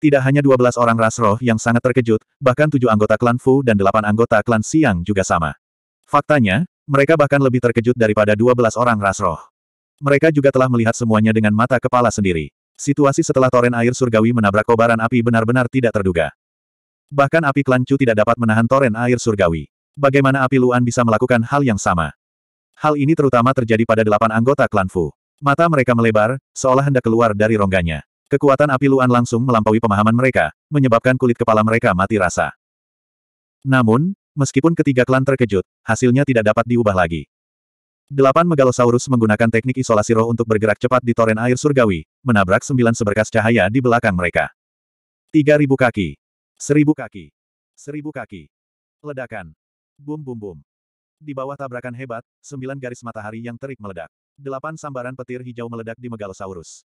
A: Tidak hanya 12 orang ras roh yang sangat terkejut, bahkan tujuh anggota klan Fu dan delapan anggota klan Siang juga sama. Faktanya, mereka bahkan lebih terkejut daripada 12 orang ras roh. Mereka juga telah melihat semuanya dengan mata kepala sendiri. Situasi setelah toren air surgawi menabrak kobaran api benar-benar tidak terduga. Bahkan api klan Chu tidak dapat menahan toren air surgawi. Bagaimana api Luan bisa melakukan hal yang sama? Hal ini terutama terjadi pada delapan anggota klan Fu. Mata mereka melebar, seolah hendak keluar dari rongganya. Kekuatan api Luan langsung melampaui pemahaman mereka, menyebabkan kulit kepala mereka mati rasa. Namun, meskipun ketiga klan terkejut, hasilnya tidak dapat diubah lagi. Delapan Megalosaurus menggunakan teknik isolasi roh untuk bergerak cepat di toren air surgawi, menabrak sembilan seberkas cahaya di belakang mereka. Tiga ribu kaki. Seribu kaki. Seribu kaki. Ledakan. Bum bum bum. Di bawah tabrakan hebat, sembilan garis matahari yang terik meledak. Delapan sambaran petir hijau meledak di Megalosaurus.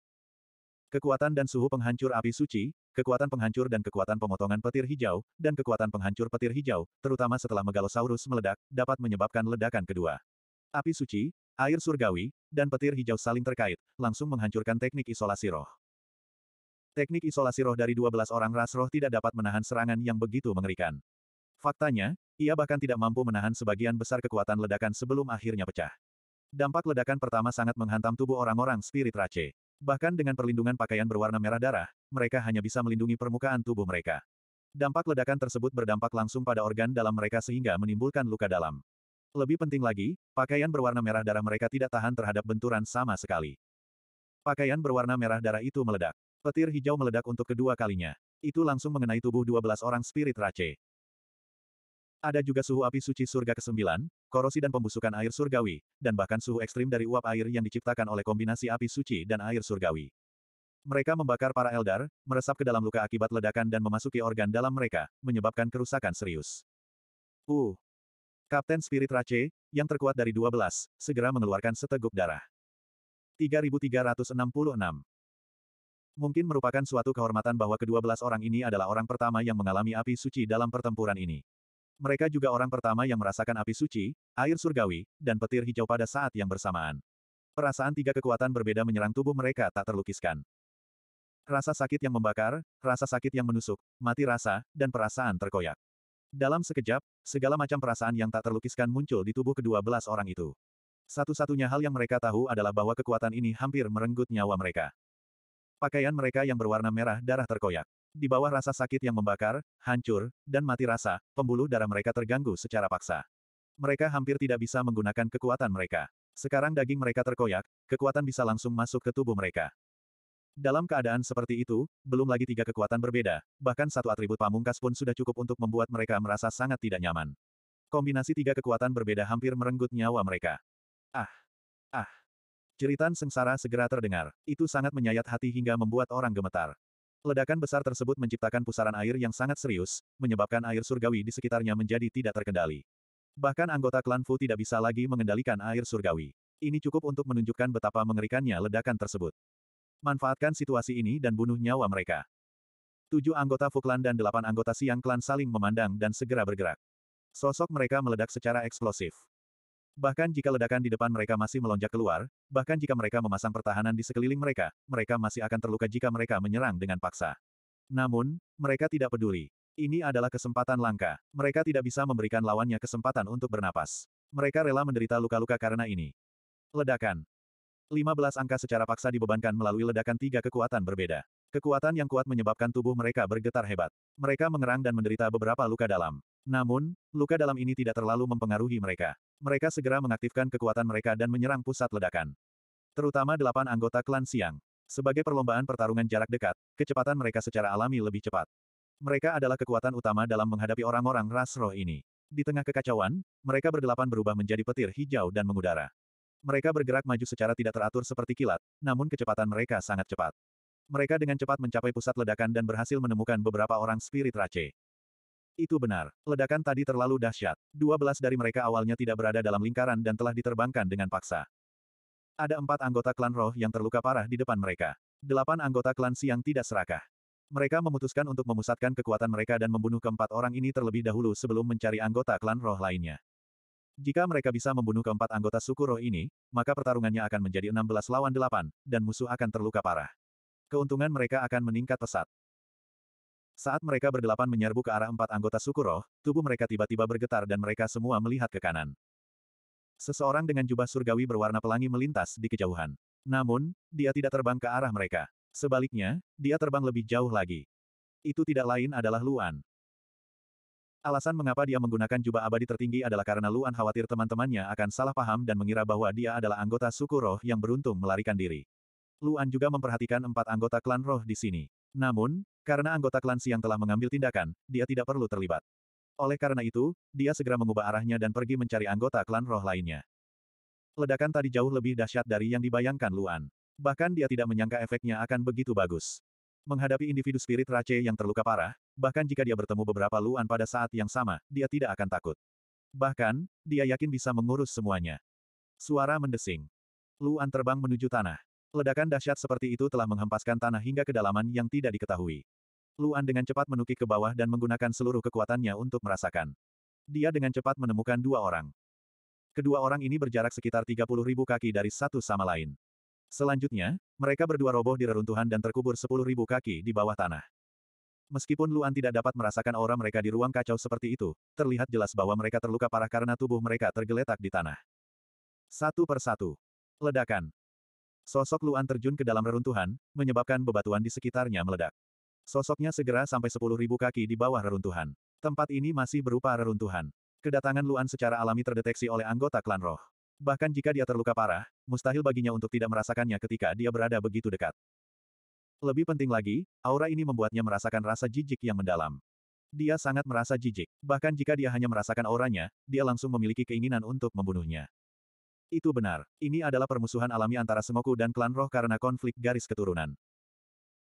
A: Kekuatan dan suhu penghancur api suci, kekuatan penghancur dan kekuatan pemotongan petir hijau, dan kekuatan penghancur petir hijau, terutama setelah megalosaurus meledak, dapat menyebabkan ledakan kedua. Api suci, air surgawi, dan petir hijau saling terkait, langsung menghancurkan teknik isolasi roh. Teknik isolasi roh dari 12 orang ras roh tidak dapat menahan serangan yang begitu mengerikan. Faktanya, ia bahkan tidak mampu menahan sebagian besar kekuatan ledakan sebelum akhirnya pecah. Dampak ledakan pertama sangat menghantam tubuh orang-orang spirit race. Bahkan dengan perlindungan pakaian berwarna merah darah, mereka hanya bisa melindungi permukaan tubuh mereka. Dampak ledakan tersebut berdampak langsung pada organ dalam mereka sehingga menimbulkan luka dalam. Lebih penting lagi, pakaian berwarna merah darah mereka tidak tahan terhadap benturan sama sekali. Pakaian berwarna merah darah itu meledak. Petir hijau meledak untuk kedua kalinya. Itu langsung mengenai tubuh 12 orang spirit race. Ada juga suhu api suci surga ke-9, korosi dan pembusukan air surgawi, dan bahkan suhu ekstrim dari uap air yang diciptakan oleh kombinasi api suci dan air surgawi. Mereka membakar para eldar, meresap ke dalam luka akibat ledakan dan memasuki organ dalam mereka, menyebabkan kerusakan serius. Uh. Kapten Spirit Rache, yang terkuat dari 12, segera mengeluarkan seteguk darah. 3366 Mungkin merupakan suatu kehormatan bahwa kedua belas orang ini adalah orang pertama yang mengalami api suci dalam pertempuran ini. Mereka juga orang pertama yang merasakan api suci, air surgawi, dan petir hijau pada saat yang bersamaan. Perasaan tiga kekuatan berbeda menyerang tubuh mereka tak terlukiskan. Rasa sakit yang membakar, rasa sakit yang menusuk, mati rasa, dan perasaan terkoyak. Dalam sekejap, segala macam perasaan yang tak terlukiskan muncul di tubuh kedua belas orang itu. Satu-satunya hal yang mereka tahu adalah bahwa kekuatan ini hampir merenggut nyawa mereka. Pakaian mereka yang berwarna merah darah terkoyak. Di bawah rasa sakit yang membakar, hancur, dan mati rasa, pembuluh darah mereka terganggu secara paksa. Mereka hampir tidak bisa menggunakan kekuatan mereka. Sekarang daging mereka terkoyak, kekuatan bisa langsung masuk ke tubuh mereka. Dalam keadaan seperti itu, belum lagi tiga kekuatan berbeda, bahkan satu atribut pamungkas pun sudah cukup untuk membuat mereka merasa sangat tidak nyaman. Kombinasi tiga kekuatan berbeda hampir merenggut nyawa mereka. Ah! Ah! Ceritan sengsara segera terdengar. Itu sangat menyayat hati hingga membuat orang gemetar. Ledakan besar tersebut menciptakan pusaran air yang sangat serius, menyebabkan air surgawi di sekitarnya menjadi tidak terkendali. Bahkan anggota klan Fu tidak bisa lagi mengendalikan air surgawi. Ini cukup untuk menunjukkan betapa mengerikannya ledakan tersebut. Manfaatkan situasi ini dan bunuh nyawa mereka. Tujuh anggota Fu klan dan delapan anggota Siang klan saling memandang dan segera bergerak. Sosok mereka meledak secara eksplosif. Bahkan jika ledakan di depan mereka masih melonjak keluar, bahkan jika mereka memasang pertahanan di sekeliling mereka, mereka masih akan terluka jika mereka menyerang dengan paksa. Namun, mereka tidak peduli. Ini adalah kesempatan langka. Mereka tidak bisa memberikan lawannya kesempatan untuk bernapas. Mereka rela menderita luka-luka karena ini. Ledakan. 15 angka secara paksa dibebankan melalui ledakan tiga kekuatan berbeda. Kekuatan yang kuat menyebabkan tubuh mereka bergetar hebat. Mereka mengerang dan menderita beberapa luka dalam. Namun, luka dalam ini tidak terlalu mempengaruhi mereka. Mereka segera mengaktifkan kekuatan mereka dan menyerang pusat ledakan. Terutama delapan anggota klan Siang. Sebagai perlombaan pertarungan jarak dekat, kecepatan mereka secara alami lebih cepat. Mereka adalah kekuatan utama dalam menghadapi orang-orang ras roh ini. Di tengah kekacauan, mereka berdelapan berubah menjadi petir hijau dan mengudara. Mereka bergerak maju secara tidak teratur seperti kilat, namun kecepatan mereka sangat cepat. Mereka dengan cepat mencapai pusat ledakan dan berhasil menemukan beberapa orang spirit race. Itu benar. Ledakan tadi terlalu dahsyat. Dua belas dari mereka awalnya tidak berada dalam lingkaran dan telah diterbangkan dengan paksa. Ada empat anggota klan roh yang terluka parah di depan mereka. Delapan anggota klan siang tidak serakah. Mereka memutuskan untuk memusatkan kekuatan mereka dan membunuh keempat orang ini terlebih dahulu sebelum mencari anggota klan roh lainnya. Jika mereka bisa membunuh keempat anggota suku roh ini, maka pertarungannya akan menjadi 16 lawan 8, dan musuh akan terluka parah. Keuntungan mereka akan meningkat pesat. Saat mereka berdelapan menyerbu ke arah empat anggota suku roh, tubuh mereka tiba-tiba bergetar dan mereka semua melihat ke kanan. Seseorang dengan jubah surgawi berwarna pelangi melintas di kejauhan. Namun, dia tidak terbang ke arah mereka. Sebaliknya, dia terbang lebih jauh lagi. Itu tidak lain adalah Luan. Alasan mengapa dia menggunakan jubah abadi tertinggi adalah karena Luan khawatir teman-temannya akan salah paham dan mengira bahwa dia adalah anggota suku roh yang beruntung melarikan diri. Luan juga memperhatikan empat anggota klan roh di sini. Namun, karena anggota klan Siang telah mengambil tindakan, dia tidak perlu terlibat. Oleh karena itu, dia segera mengubah arahnya dan pergi mencari anggota klan roh lainnya. Ledakan tadi jauh lebih dahsyat dari yang dibayangkan Luan. Bahkan dia tidak menyangka efeknya akan begitu bagus. Menghadapi individu spirit Rache yang terluka parah, bahkan jika dia bertemu beberapa Luan pada saat yang sama, dia tidak akan takut. Bahkan, dia yakin bisa mengurus semuanya. Suara mendesing. Luan terbang menuju tanah. Ledakan dahsyat seperti itu telah menghempaskan tanah hingga kedalaman yang tidak diketahui. Luan dengan cepat menukik ke bawah dan menggunakan seluruh kekuatannya untuk merasakan. Dia dengan cepat menemukan dua orang. Kedua orang ini berjarak sekitar ribu kaki dari satu sama lain. Selanjutnya, mereka berdua roboh di reruntuhan dan terkubur ribu kaki di bawah tanah. Meskipun Luan tidak dapat merasakan aura mereka di ruang kacau seperti itu, terlihat jelas bahwa mereka terluka parah karena tubuh mereka tergeletak di tanah. Satu persatu. Ledakan. Sosok Luan terjun ke dalam reruntuhan, menyebabkan bebatuan di sekitarnya meledak. Sosoknya segera sampai 10.000 kaki di bawah reruntuhan. Tempat ini masih berupa reruntuhan. Kedatangan Luan secara alami terdeteksi oleh anggota klan roh. Bahkan jika dia terluka parah, mustahil baginya untuk tidak merasakannya ketika dia berada begitu dekat. Lebih penting lagi, aura ini membuatnya merasakan rasa jijik yang mendalam. Dia sangat merasa jijik. Bahkan jika dia hanya merasakan auranya, dia langsung memiliki keinginan untuk membunuhnya. Itu benar, ini adalah permusuhan alami antara semoku dan klan roh karena konflik garis keturunan.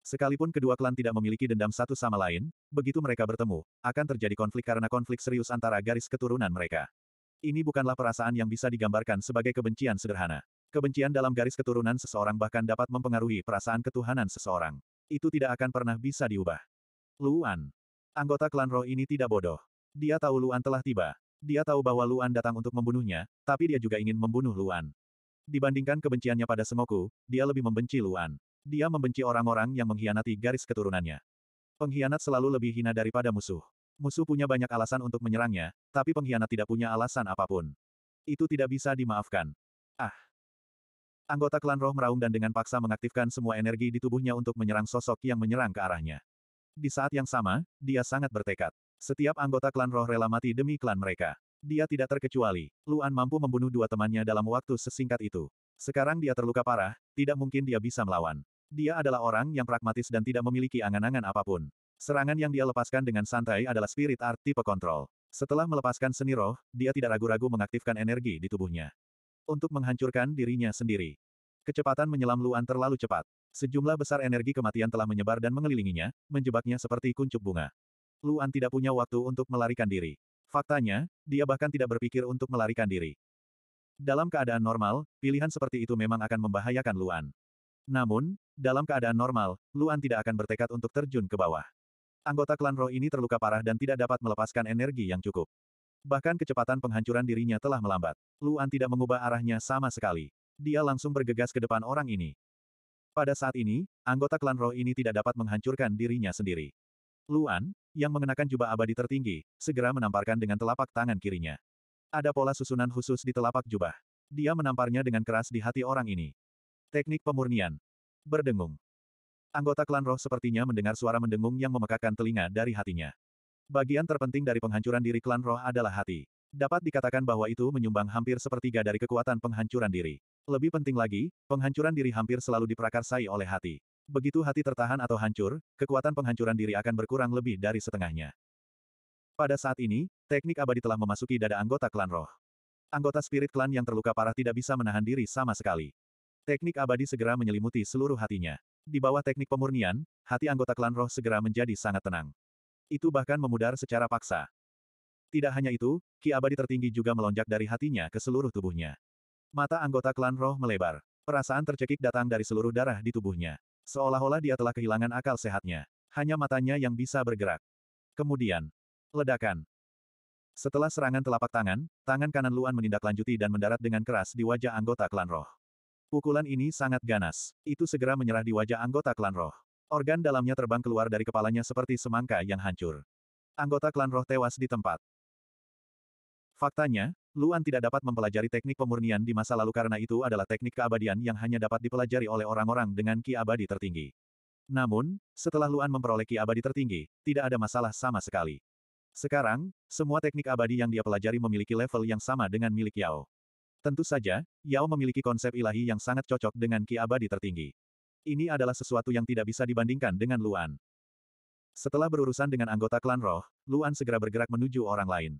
A: Sekalipun kedua klan tidak memiliki dendam satu sama lain, begitu mereka bertemu, akan terjadi konflik karena konflik serius antara garis keturunan mereka. Ini bukanlah perasaan yang bisa digambarkan sebagai kebencian sederhana. Kebencian dalam garis keturunan seseorang bahkan dapat mempengaruhi perasaan ketuhanan seseorang. Itu tidak akan pernah bisa diubah. Luan. Anggota klan roh ini tidak bodoh. Dia tahu Luan telah tiba. Dia tahu bahwa Luan datang untuk membunuhnya, tapi dia juga ingin membunuh Luan. Dibandingkan kebenciannya pada Semoku, dia lebih membenci Luan. Dia membenci orang-orang yang mengkhianati garis keturunannya. Pengkhianat selalu lebih hina daripada musuh. Musuh punya banyak alasan untuk menyerangnya, tapi pengkhianat tidak punya alasan apapun. Itu tidak bisa dimaafkan. Ah. Anggota klan roh meraung dan dengan paksa mengaktifkan semua energi di tubuhnya untuk menyerang sosok yang menyerang ke arahnya. Di saat yang sama, dia sangat bertekad. Setiap anggota klan roh rela mati demi klan mereka. Dia tidak terkecuali. Luan mampu membunuh dua temannya dalam waktu sesingkat itu. Sekarang dia terluka parah, tidak mungkin dia bisa melawan. Dia adalah orang yang pragmatis dan tidak memiliki angan-angan apapun. Serangan yang dia lepaskan dengan santai adalah spirit art tipe kontrol. Setelah melepaskan seni roh, dia tidak ragu-ragu mengaktifkan energi di tubuhnya. Untuk menghancurkan dirinya sendiri. Kecepatan menyelam Luan terlalu cepat. Sejumlah besar energi kematian telah menyebar dan mengelilinginya, menjebaknya seperti kuncup bunga. Luan tidak punya waktu untuk melarikan diri. Faktanya, dia bahkan tidak berpikir untuk melarikan diri. Dalam keadaan normal, pilihan seperti itu memang akan membahayakan Luan. Namun, dalam keadaan normal, Luan tidak akan bertekad untuk terjun ke bawah. Anggota klan roh ini terluka parah dan tidak dapat melepaskan energi yang cukup. Bahkan kecepatan penghancuran dirinya telah melambat. Luan tidak mengubah arahnya sama sekali. Dia langsung bergegas ke depan orang ini. Pada saat ini, anggota klan roh ini tidak dapat menghancurkan dirinya sendiri. Luan, yang mengenakan jubah abadi tertinggi, segera menamparkan dengan telapak tangan kirinya. Ada pola susunan khusus di telapak jubah. Dia menamparnya dengan keras di hati orang ini. Teknik pemurnian. Berdengung. Anggota klan roh sepertinya mendengar suara mendengung yang memekakan telinga dari hatinya. Bagian terpenting dari penghancuran diri klan roh adalah hati. Dapat dikatakan bahwa itu menyumbang hampir sepertiga dari kekuatan penghancuran diri. Lebih penting lagi, penghancuran diri hampir selalu diprakarsai oleh hati. Begitu hati tertahan atau hancur, kekuatan penghancuran diri akan berkurang lebih dari setengahnya. Pada saat ini, teknik abadi telah memasuki dada anggota klan roh. Anggota spirit klan yang terluka parah tidak bisa menahan diri sama sekali. Teknik abadi segera menyelimuti seluruh hatinya. Di bawah teknik pemurnian, hati anggota klan roh segera menjadi sangat tenang. Itu bahkan memudar secara paksa. Tidak hanya itu, ki abadi tertinggi juga melonjak dari hatinya ke seluruh tubuhnya. Mata anggota klan roh melebar. Perasaan tercekik datang dari seluruh darah di tubuhnya. Seolah-olah dia telah kehilangan akal sehatnya. Hanya matanya yang bisa bergerak. Kemudian, ledakan. Setelah serangan telapak tangan, tangan kanan Luan menindaklanjuti dan mendarat dengan keras di wajah anggota klan roh. Pukulan ini sangat ganas. Itu segera menyerah di wajah anggota klan roh. Organ dalamnya terbang keluar dari kepalanya seperti semangka yang hancur. Anggota klan roh tewas di tempat. Faktanya, Luan tidak dapat mempelajari teknik pemurnian di masa lalu karena itu adalah teknik keabadian yang hanya dapat dipelajari oleh orang-orang dengan ki abadi tertinggi. Namun, setelah Luan memperoleh ki abadi tertinggi, tidak ada masalah sama sekali. Sekarang, semua teknik abadi yang dia pelajari memiliki level yang sama dengan milik Yao. Tentu saja, Yao memiliki konsep ilahi yang sangat cocok dengan ki abadi tertinggi. Ini adalah sesuatu yang tidak bisa dibandingkan dengan Luan. Setelah berurusan dengan anggota klan roh, Luan segera bergerak menuju orang lain.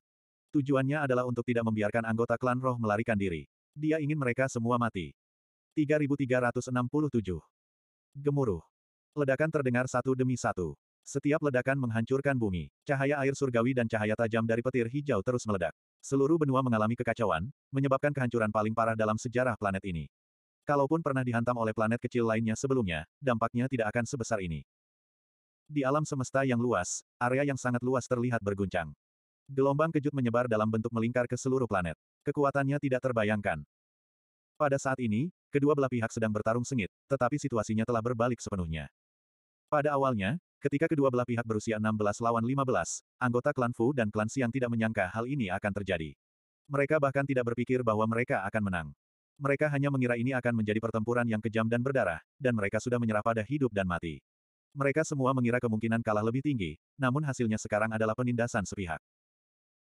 A: Tujuannya adalah untuk tidak membiarkan anggota klan roh melarikan diri. Dia ingin mereka semua mati. 3367. Gemuruh. Ledakan terdengar satu demi satu. Setiap ledakan menghancurkan bumi. Cahaya air surgawi dan cahaya tajam dari petir hijau terus meledak. Seluruh benua mengalami kekacauan, menyebabkan kehancuran paling parah dalam sejarah planet ini. Kalaupun pernah dihantam oleh planet kecil lainnya sebelumnya, dampaknya tidak akan sebesar ini. Di alam semesta yang luas, area yang sangat luas terlihat berguncang. Gelombang kejut menyebar dalam bentuk melingkar ke seluruh planet. Kekuatannya tidak terbayangkan. Pada saat ini, kedua belah pihak sedang bertarung sengit, tetapi situasinya telah berbalik sepenuhnya. Pada awalnya, ketika kedua belah pihak berusia 16 lawan 15, anggota klan Fu dan klan Siang tidak menyangka hal ini akan terjadi. Mereka bahkan tidak berpikir bahwa mereka akan menang. Mereka hanya mengira ini akan menjadi pertempuran yang kejam dan berdarah, dan mereka sudah menyerah pada hidup dan mati. Mereka semua mengira kemungkinan kalah lebih tinggi, namun hasilnya sekarang adalah penindasan sepihak.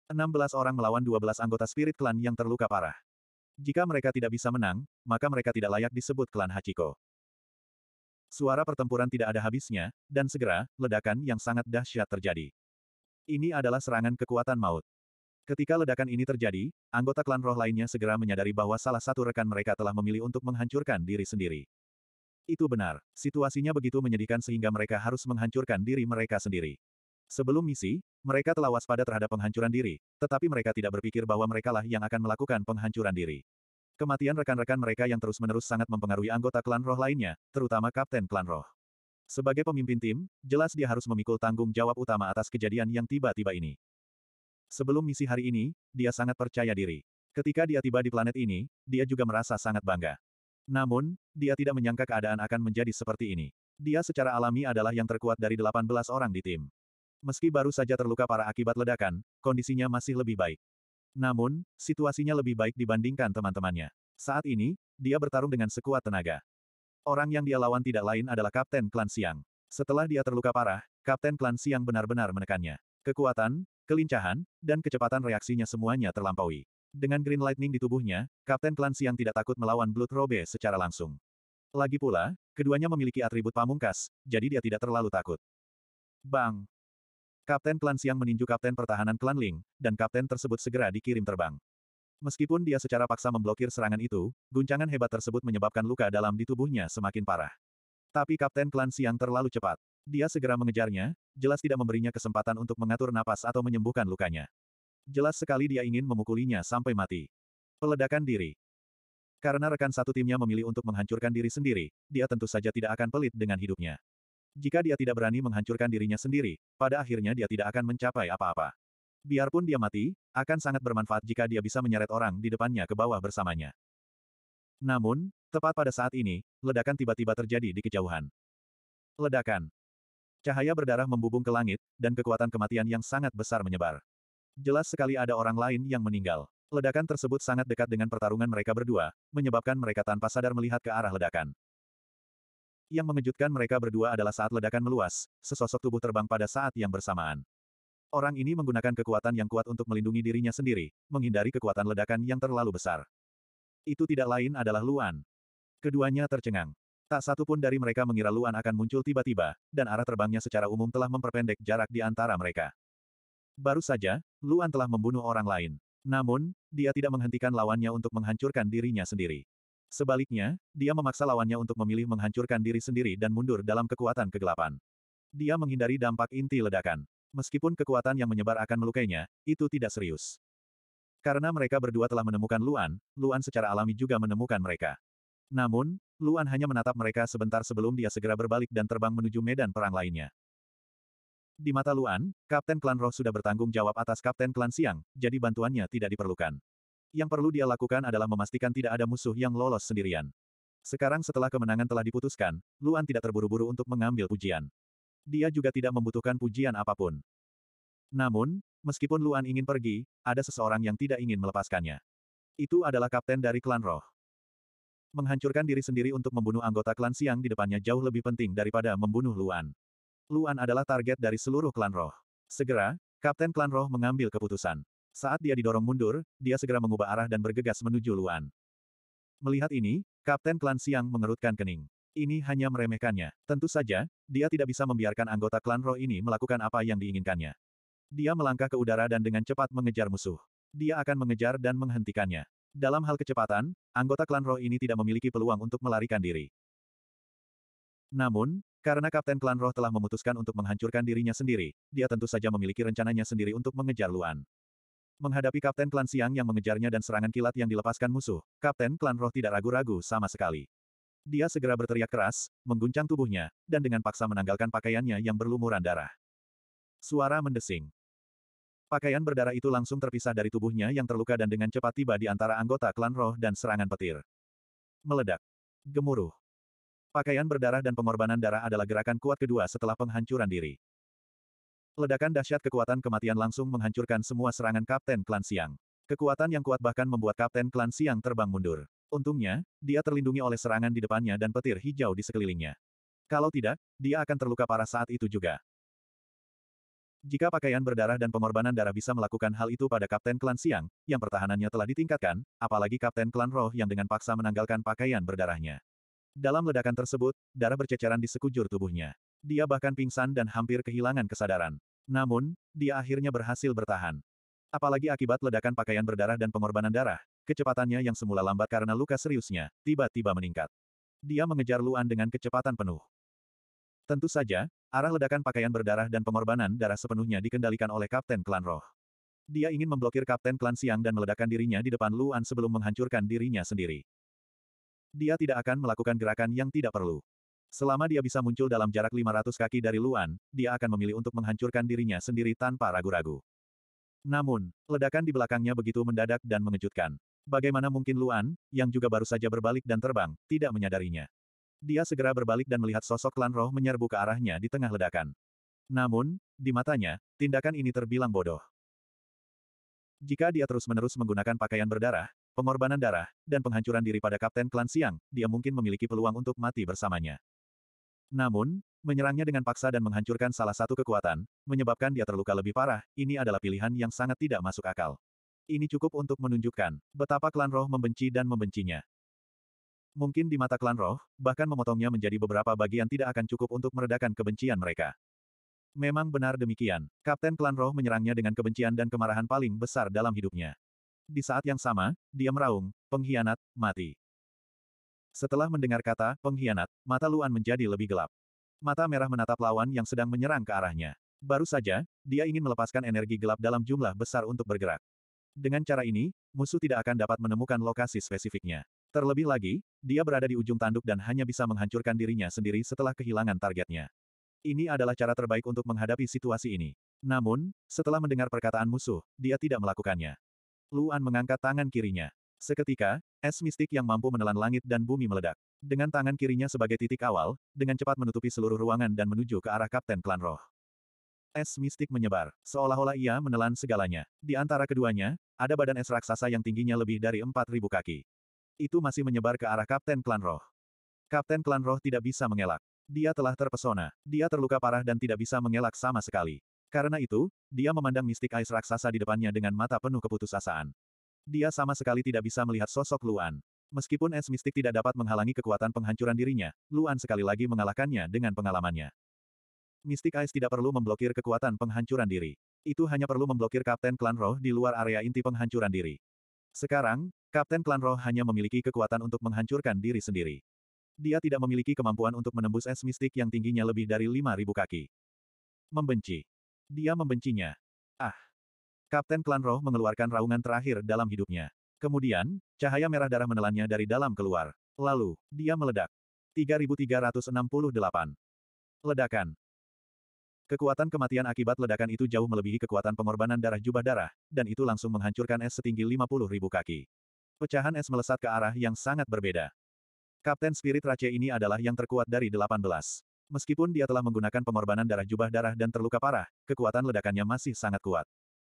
A: 16 orang melawan 12 anggota spirit klan yang terluka parah. Jika mereka tidak bisa menang, maka mereka tidak layak disebut klan Hachiko. Suara pertempuran tidak ada habisnya, dan segera, ledakan yang sangat dahsyat terjadi. Ini adalah serangan kekuatan maut. Ketika ledakan ini terjadi, anggota klan roh lainnya segera menyadari bahwa salah satu rekan mereka telah memilih untuk menghancurkan diri sendiri. Itu benar, situasinya begitu menyedihkan sehingga mereka harus menghancurkan diri mereka sendiri. Sebelum misi, mereka telah waspada terhadap penghancuran diri, tetapi mereka tidak berpikir bahwa merekalah yang akan melakukan penghancuran diri. Kematian rekan-rekan mereka yang terus-menerus sangat mempengaruhi anggota klan roh lainnya, terutama Kapten Klan Roh. Sebagai pemimpin tim, jelas dia harus memikul tanggung jawab utama atas kejadian yang tiba-tiba ini. Sebelum misi hari ini, dia sangat percaya diri. Ketika dia tiba di planet ini, dia juga merasa sangat bangga. Namun, dia tidak menyangka keadaan akan menjadi seperti ini. Dia secara alami adalah yang terkuat dari 18 orang di tim. Meski baru saja terluka parah akibat ledakan, kondisinya masih lebih baik. Namun, situasinya lebih baik dibandingkan teman-temannya. Saat ini, dia bertarung dengan sekuat tenaga. Orang yang dia lawan tidak lain adalah Kapten Klan Siang. Setelah dia terluka parah, Kapten Klan Siang benar-benar menekannya. Kekuatan, kelincahan, dan kecepatan reaksinya semuanya terlampaui. Dengan Green Lightning di tubuhnya, Kapten Klan Siang tidak takut melawan Blood Robe secara langsung. Lagi pula, keduanya memiliki atribut pamungkas, jadi dia tidak terlalu takut. Bang! Kapten klan Siang meninju kapten pertahanan klan Ling, dan kapten tersebut segera dikirim terbang. Meskipun dia secara paksa memblokir serangan itu, guncangan hebat tersebut menyebabkan luka dalam di tubuhnya semakin parah. Tapi kapten klan Siang terlalu cepat. Dia segera mengejarnya, jelas tidak memberinya kesempatan untuk mengatur napas atau menyembuhkan lukanya. Jelas sekali dia ingin memukulinya sampai mati. Peledakan diri. Karena rekan satu timnya memilih untuk menghancurkan diri sendiri, dia tentu saja tidak akan pelit dengan hidupnya. Jika dia tidak berani menghancurkan dirinya sendiri, pada akhirnya dia tidak akan mencapai apa-apa. Biarpun dia mati, akan sangat bermanfaat jika dia bisa menyeret orang di depannya ke bawah bersamanya. Namun, tepat pada saat ini, ledakan tiba-tiba terjadi di kejauhan. Ledakan. Cahaya berdarah membubung ke langit, dan kekuatan kematian yang sangat besar menyebar. Jelas sekali ada orang lain yang meninggal. Ledakan tersebut sangat dekat dengan pertarungan mereka berdua, menyebabkan mereka tanpa sadar melihat ke arah ledakan. Yang mengejutkan mereka berdua adalah saat ledakan meluas, sesosok tubuh terbang pada saat yang bersamaan. Orang ini menggunakan kekuatan yang kuat untuk melindungi dirinya sendiri, menghindari kekuatan ledakan yang terlalu besar. Itu tidak lain adalah Luan. Keduanya tercengang. Tak satu pun dari mereka mengira Luan akan muncul tiba-tiba, dan arah terbangnya secara umum telah memperpendek jarak di antara mereka. Baru saja, Luan telah membunuh orang lain. Namun, dia tidak menghentikan lawannya untuk menghancurkan dirinya sendiri. Sebaliknya, dia memaksa lawannya untuk memilih menghancurkan diri sendiri dan mundur dalam kekuatan kegelapan. Dia menghindari dampak inti ledakan. Meskipun kekuatan yang menyebar akan melukainya, itu tidak serius. Karena mereka berdua telah menemukan Luan, Luan secara alami juga menemukan mereka. Namun, Luan hanya menatap mereka sebentar sebelum dia segera berbalik dan terbang menuju medan perang lainnya. Di mata Luan, Kapten Klan Roh sudah bertanggung jawab atas Kapten Klan Siang, jadi bantuannya tidak diperlukan. Yang perlu dia lakukan adalah memastikan tidak ada musuh yang lolos sendirian. Sekarang setelah kemenangan telah diputuskan, Luan tidak terburu-buru untuk mengambil pujian. Dia juga tidak membutuhkan pujian apapun. Namun, meskipun Luan ingin pergi, ada seseorang yang tidak ingin melepaskannya. Itu adalah kapten dari klan roh. Menghancurkan diri sendiri untuk membunuh anggota klan siang di depannya jauh lebih penting daripada membunuh Luan. Luan adalah target dari seluruh klan roh. Segera, kapten klan roh mengambil keputusan. Saat dia didorong mundur, dia segera mengubah arah dan bergegas menuju Luan. Melihat ini, Kapten Klan Siang mengerutkan kening. Ini hanya meremehkannya. Tentu saja, dia tidak bisa membiarkan anggota klan roh ini melakukan apa yang diinginkannya. Dia melangkah ke udara dan dengan cepat mengejar musuh. Dia akan mengejar dan menghentikannya. Dalam hal kecepatan, anggota klan roh ini tidak memiliki peluang untuk melarikan diri. Namun, karena Kapten Klan Roh telah memutuskan untuk menghancurkan dirinya sendiri, dia tentu saja memiliki rencananya sendiri untuk mengejar Luan. Menghadapi Kapten Klan Siang yang mengejarnya dan serangan kilat yang dilepaskan musuh, Kapten Klan Roh tidak ragu-ragu sama sekali. Dia segera berteriak keras, mengguncang tubuhnya, dan dengan paksa menanggalkan pakaiannya yang berlumuran darah. Suara mendesing. Pakaian berdarah itu langsung terpisah dari tubuhnya yang terluka dan dengan cepat tiba di antara anggota klan roh dan serangan petir. Meledak. Gemuruh. Pakaian berdarah dan pengorbanan darah adalah gerakan kuat kedua setelah penghancuran diri. Ledakan dahsyat kekuatan kematian langsung menghancurkan semua serangan Kapten Klan Siang. Kekuatan yang kuat bahkan membuat Kapten Klan Siang terbang mundur. Untungnya, dia terlindungi oleh serangan di depannya dan petir hijau di sekelilingnya. Kalau tidak, dia akan terluka parah saat itu juga. Jika pakaian berdarah dan pengorbanan darah bisa melakukan hal itu pada Kapten Klan Siang, yang pertahanannya telah ditingkatkan, apalagi Kapten Klan Roh yang dengan paksa menanggalkan pakaian berdarahnya. Dalam ledakan tersebut, darah berceceran di sekujur tubuhnya. Dia bahkan pingsan dan hampir kehilangan kesadaran. Namun, dia akhirnya berhasil bertahan. Apalagi akibat ledakan pakaian berdarah dan pengorbanan darah, kecepatannya yang semula lambat karena luka seriusnya, tiba-tiba meningkat. Dia mengejar Luan dengan kecepatan penuh. Tentu saja, arah ledakan pakaian berdarah dan pengorbanan darah sepenuhnya dikendalikan oleh Kapten Klan Roh. Dia ingin memblokir Kapten Klan Siang dan meledakkan dirinya di depan Luan sebelum menghancurkan dirinya sendiri. Dia tidak akan melakukan gerakan yang tidak perlu. Selama dia bisa muncul dalam jarak 500 kaki dari Luan, dia akan memilih untuk menghancurkan dirinya sendiri tanpa ragu-ragu. Namun, ledakan di belakangnya begitu mendadak dan mengejutkan. Bagaimana mungkin Luan, yang juga baru saja berbalik dan terbang, tidak menyadarinya. Dia segera berbalik dan melihat sosok klan roh menyerbu ke arahnya di tengah ledakan. Namun, di matanya, tindakan ini terbilang bodoh. Jika dia terus-menerus menggunakan pakaian berdarah, pengorbanan darah, dan penghancuran diri pada Kapten Klan Siang, dia mungkin memiliki peluang untuk mati bersamanya. Namun, menyerangnya dengan paksa dan menghancurkan salah satu kekuatan, menyebabkan dia terluka lebih parah, ini adalah pilihan yang sangat tidak masuk akal. Ini cukup untuk menunjukkan betapa klan roh membenci dan membencinya. Mungkin di mata klan roh, bahkan memotongnya menjadi beberapa bagian tidak akan cukup untuk meredakan kebencian mereka. Memang benar demikian, Kapten Klan Roh menyerangnya dengan kebencian dan kemarahan paling besar dalam hidupnya. Di saat yang sama, dia meraung, pengkhianat, mati. Setelah mendengar kata, pengkhianat, mata Luan menjadi lebih gelap. Mata merah menatap lawan yang sedang menyerang ke arahnya. Baru saja, dia ingin melepaskan energi gelap dalam jumlah besar untuk bergerak. Dengan cara ini, musuh tidak akan dapat menemukan lokasi spesifiknya. Terlebih lagi, dia berada di ujung tanduk dan hanya bisa menghancurkan dirinya sendiri setelah kehilangan targetnya. Ini adalah cara terbaik untuk menghadapi situasi ini. Namun, setelah mendengar perkataan musuh, dia tidak melakukannya. Luan mengangkat tangan kirinya. Seketika, es mistik yang mampu menelan langit dan bumi meledak. Dengan tangan kirinya sebagai titik awal, dengan cepat menutupi seluruh ruangan dan menuju ke arah Kapten Klan Roh. Es mistik menyebar, seolah-olah ia menelan segalanya. Di antara keduanya, ada badan es raksasa yang tingginya lebih dari 4.000 kaki. Itu masih menyebar ke arah Kapten Klan Roh. Kapten Klan Roh tidak bisa mengelak. Dia telah terpesona. Dia terluka parah dan tidak bisa mengelak sama sekali. Karena itu, dia memandang mistik ais raksasa di depannya dengan mata penuh keputusasaan. Dia sama sekali tidak bisa melihat sosok Luan. Meskipun es mistik tidak dapat menghalangi kekuatan penghancuran dirinya, Luan sekali lagi mengalahkannya dengan pengalamannya. Mistik Ice tidak perlu memblokir kekuatan penghancuran diri. Itu hanya perlu memblokir Kapten Klan Roh di luar area inti penghancuran diri. Sekarang, Kapten Klan Roh hanya memiliki kekuatan untuk menghancurkan diri sendiri. Dia tidak memiliki kemampuan untuk menembus es mistik yang tingginya lebih dari 5.000 kaki. Membenci. Dia membencinya. Ah. Kapten Klan Roh mengeluarkan raungan terakhir dalam hidupnya. Kemudian, cahaya merah darah menelannya dari dalam keluar. Lalu, dia meledak. 3368. Ledakan. Kekuatan kematian akibat ledakan itu jauh melebihi kekuatan pengorbanan darah jubah darah, dan itu langsung menghancurkan es setinggi 50.000 kaki. Pecahan es melesat ke arah yang sangat berbeda. Kapten Spirit Rache ini adalah yang terkuat dari 18. Meskipun dia telah menggunakan pengorbanan darah jubah darah dan terluka parah, kekuatan ledakannya masih sangat kuat.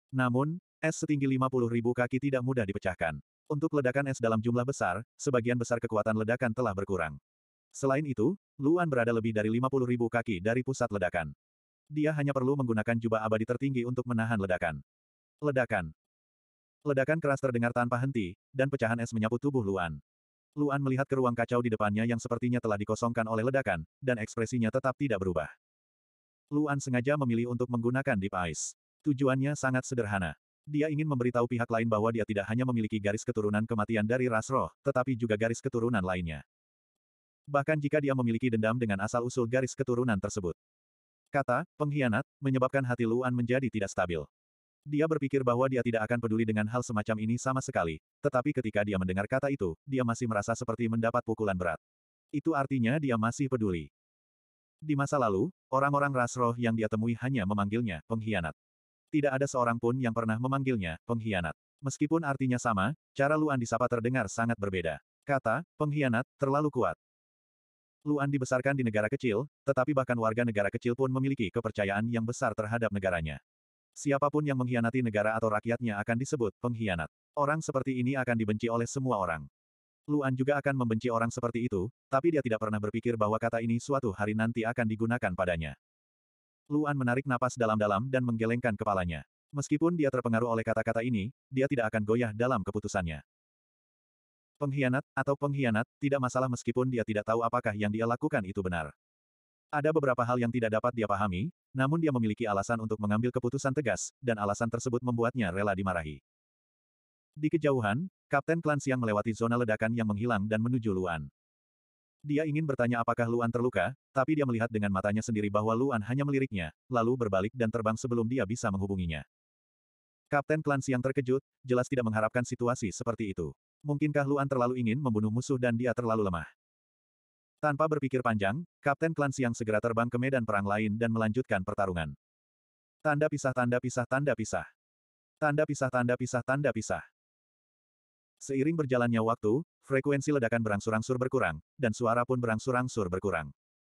A: Namun, es setinggi 50 ribu kaki tidak mudah dipecahkan. Untuk ledakan es dalam jumlah besar, sebagian besar kekuatan ledakan telah berkurang. Selain itu, Luan berada lebih dari 50 ribu kaki dari pusat ledakan. Dia hanya perlu menggunakan jubah abadi tertinggi untuk menahan ledakan. Ledakan. Ledakan keras terdengar tanpa henti, dan pecahan es menyapu tubuh Luan. Luan melihat ke ruang kacau di depannya yang sepertinya telah dikosongkan oleh ledakan, dan ekspresinya tetap tidak berubah. Luan sengaja memilih untuk menggunakan Deep Ice. Tujuannya sangat sederhana. Dia ingin memberitahu pihak lain bahwa dia tidak hanya memiliki garis keturunan kematian dari ras roh, tetapi juga garis keturunan lainnya. Bahkan jika dia memiliki dendam dengan asal-usul garis keturunan tersebut. Kata, pengkhianat, menyebabkan hati Luan menjadi tidak stabil. Dia berpikir bahwa dia tidak akan peduli dengan hal semacam ini sama sekali, tetapi ketika dia mendengar kata itu, dia masih merasa seperti mendapat pukulan berat. Itu artinya dia masih peduli. Di masa lalu, orang-orang ras roh yang dia temui hanya memanggilnya pengkhianat. Tidak ada seorang pun yang pernah memanggilnya pengkhianat. Meskipun artinya sama, cara Luan disapa terdengar sangat berbeda. Kata, pengkhianat, terlalu kuat. Luan dibesarkan di negara kecil, tetapi bahkan warga negara kecil pun memiliki kepercayaan yang besar terhadap negaranya. Siapapun yang mengkhianati negara atau rakyatnya akan disebut pengkhianat. Orang seperti ini akan dibenci oleh semua orang. Luan juga akan membenci orang seperti itu, tapi dia tidak pernah berpikir bahwa kata ini suatu hari nanti akan digunakan padanya. Luan menarik napas dalam-dalam dan menggelengkan kepalanya. Meskipun dia terpengaruh oleh kata-kata ini, dia tidak akan goyah dalam keputusannya. Pengkhianat, atau pengkhianat, tidak masalah meskipun dia tidak tahu apakah yang dia lakukan itu benar. Ada beberapa hal yang tidak dapat dia pahami, namun dia memiliki alasan untuk mengambil keputusan tegas, dan alasan tersebut membuatnya rela dimarahi. Di kejauhan, Kapten Klan Siang melewati zona ledakan yang menghilang dan menuju Luan. Dia ingin bertanya apakah Luan terluka, tapi dia melihat dengan matanya sendiri bahwa Luan hanya meliriknya, lalu berbalik dan terbang sebelum dia bisa menghubunginya. Kapten Klan yang terkejut, jelas tidak mengharapkan situasi seperti itu. Mungkinkah Luan terlalu ingin membunuh musuh dan dia terlalu lemah? Tanpa berpikir panjang, Kapten Klan yang segera terbang ke medan perang lain dan melanjutkan pertarungan. Tanda pisah tanda pisah tanda pisah. Tanda pisah tanda pisah tanda pisah. Seiring berjalannya waktu, Frekuensi ledakan berangsur-angsur berkurang, dan suara pun berangsur-angsur berkurang.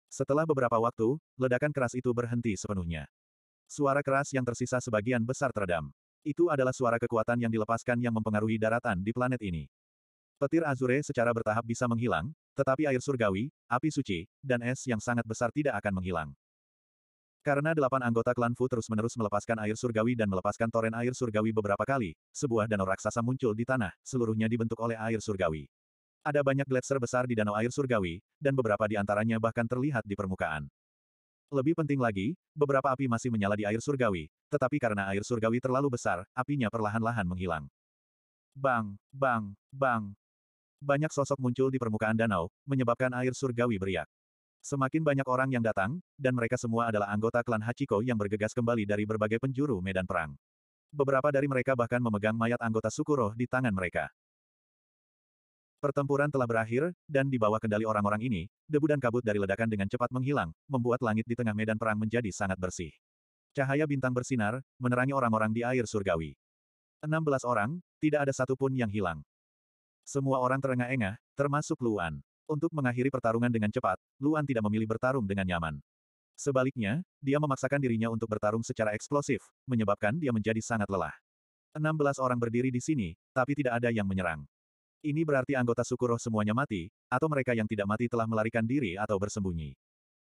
A: Setelah beberapa waktu, ledakan keras itu berhenti sepenuhnya. Suara keras yang tersisa sebagian besar teredam. Itu adalah suara kekuatan yang dilepaskan yang mempengaruhi daratan di planet ini. Petir Azure secara bertahap bisa menghilang, tetapi air surgawi, api suci, dan es yang sangat besar tidak akan menghilang. Karena delapan anggota klan Fu terus-menerus melepaskan air surgawi dan melepaskan toren air surgawi beberapa kali, sebuah danau raksasa muncul di tanah, seluruhnya dibentuk oleh air surgawi. Ada banyak gletser besar di danau air surgawi, dan beberapa di antaranya bahkan terlihat di permukaan. Lebih penting lagi, beberapa api masih menyala di air surgawi, tetapi karena air surgawi terlalu besar, apinya perlahan-lahan menghilang. Bang, bang, bang. Banyak sosok muncul di permukaan danau, menyebabkan air surgawi beriak. Semakin banyak orang yang datang, dan mereka semua adalah anggota klan Hachiko yang bergegas kembali dari berbagai penjuru medan perang. Beberapa dari mereka bahkan memegang mayat anggota Sukuro di tangan mereka. Pertempuran telah berakhir, dan di bawah kendali orang-orang ini, debu dan kabut dari ledakan dengan cepat menghilang, membuat langit di tengah medan perang menjadi sangat bersih. Cahaya bintang bersinar, menerangi orang-orang di air surgawi. 16 orang, tidak ada satupun yang hilang. Semua orang terengah-engah, termasuk Luan. Untuk mengakhiri pertarungan dengan cepat, Luan tidak memilih bertarung dengan nyaman. Sebaliknya, dia memaksakan dirinya untuk bertarung secara eksplosif, menyebabkan dia menjadi sangat lelah. 16 orang berdiri di sini, tapi tidak ada yang menyerang. Ini berarti anggota suku roh semuanya mati, atau mereka yang tidak mati telah melarikan diri atau bersembunyi.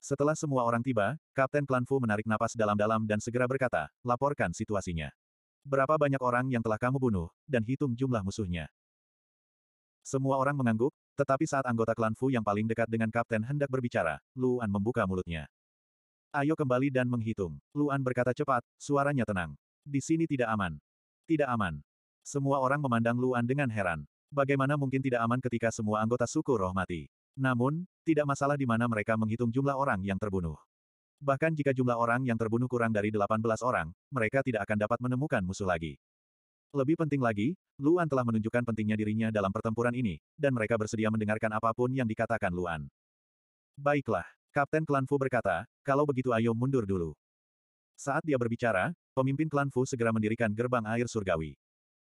A: Setelah semua orang tiba, Kapten Klan Fu menarik napas dalam-dalam dan segera berkata, laporkan situasinya. Berapa banyak orang yang telah kamu bunuh, dan hitung jumlah musuhnya. Semua orang mengangguk, tetapi saat anggota Klan Fu yang paling dekat dengan Kapten hendak berbicara, Luan membuka mulutnya. Ayo kembali dan menghitung. Luan berkata cepat, suaranya tenang. Di sini tidak aman. Tidak aman. Semua orang memandang Luan dengan heran. Bagaimana mungkin tidak aman ketika semua anggota suku roh mati? Namun, tidak masalah di mana mereka menghitung jumlah orang yang terbunuh. Bahkan jika jumlah orang yang terbunuh kurang dari 18 orang, mereka tidak akan dapat menemukan musuh lagi. Lebih penting lagi, Luan telah menunjukkan pentingnya dirinya dalam pertempuran ini, dan mereka bersedia mendengarkan apapun yang dikatakan Luan. Baiklah, Kapten Klan Fu berkata, kalau begitu ayo mundur dulu. Saat dia berbicara, pemimpin Klan Fu segera mendirikan gerbang air surgawi.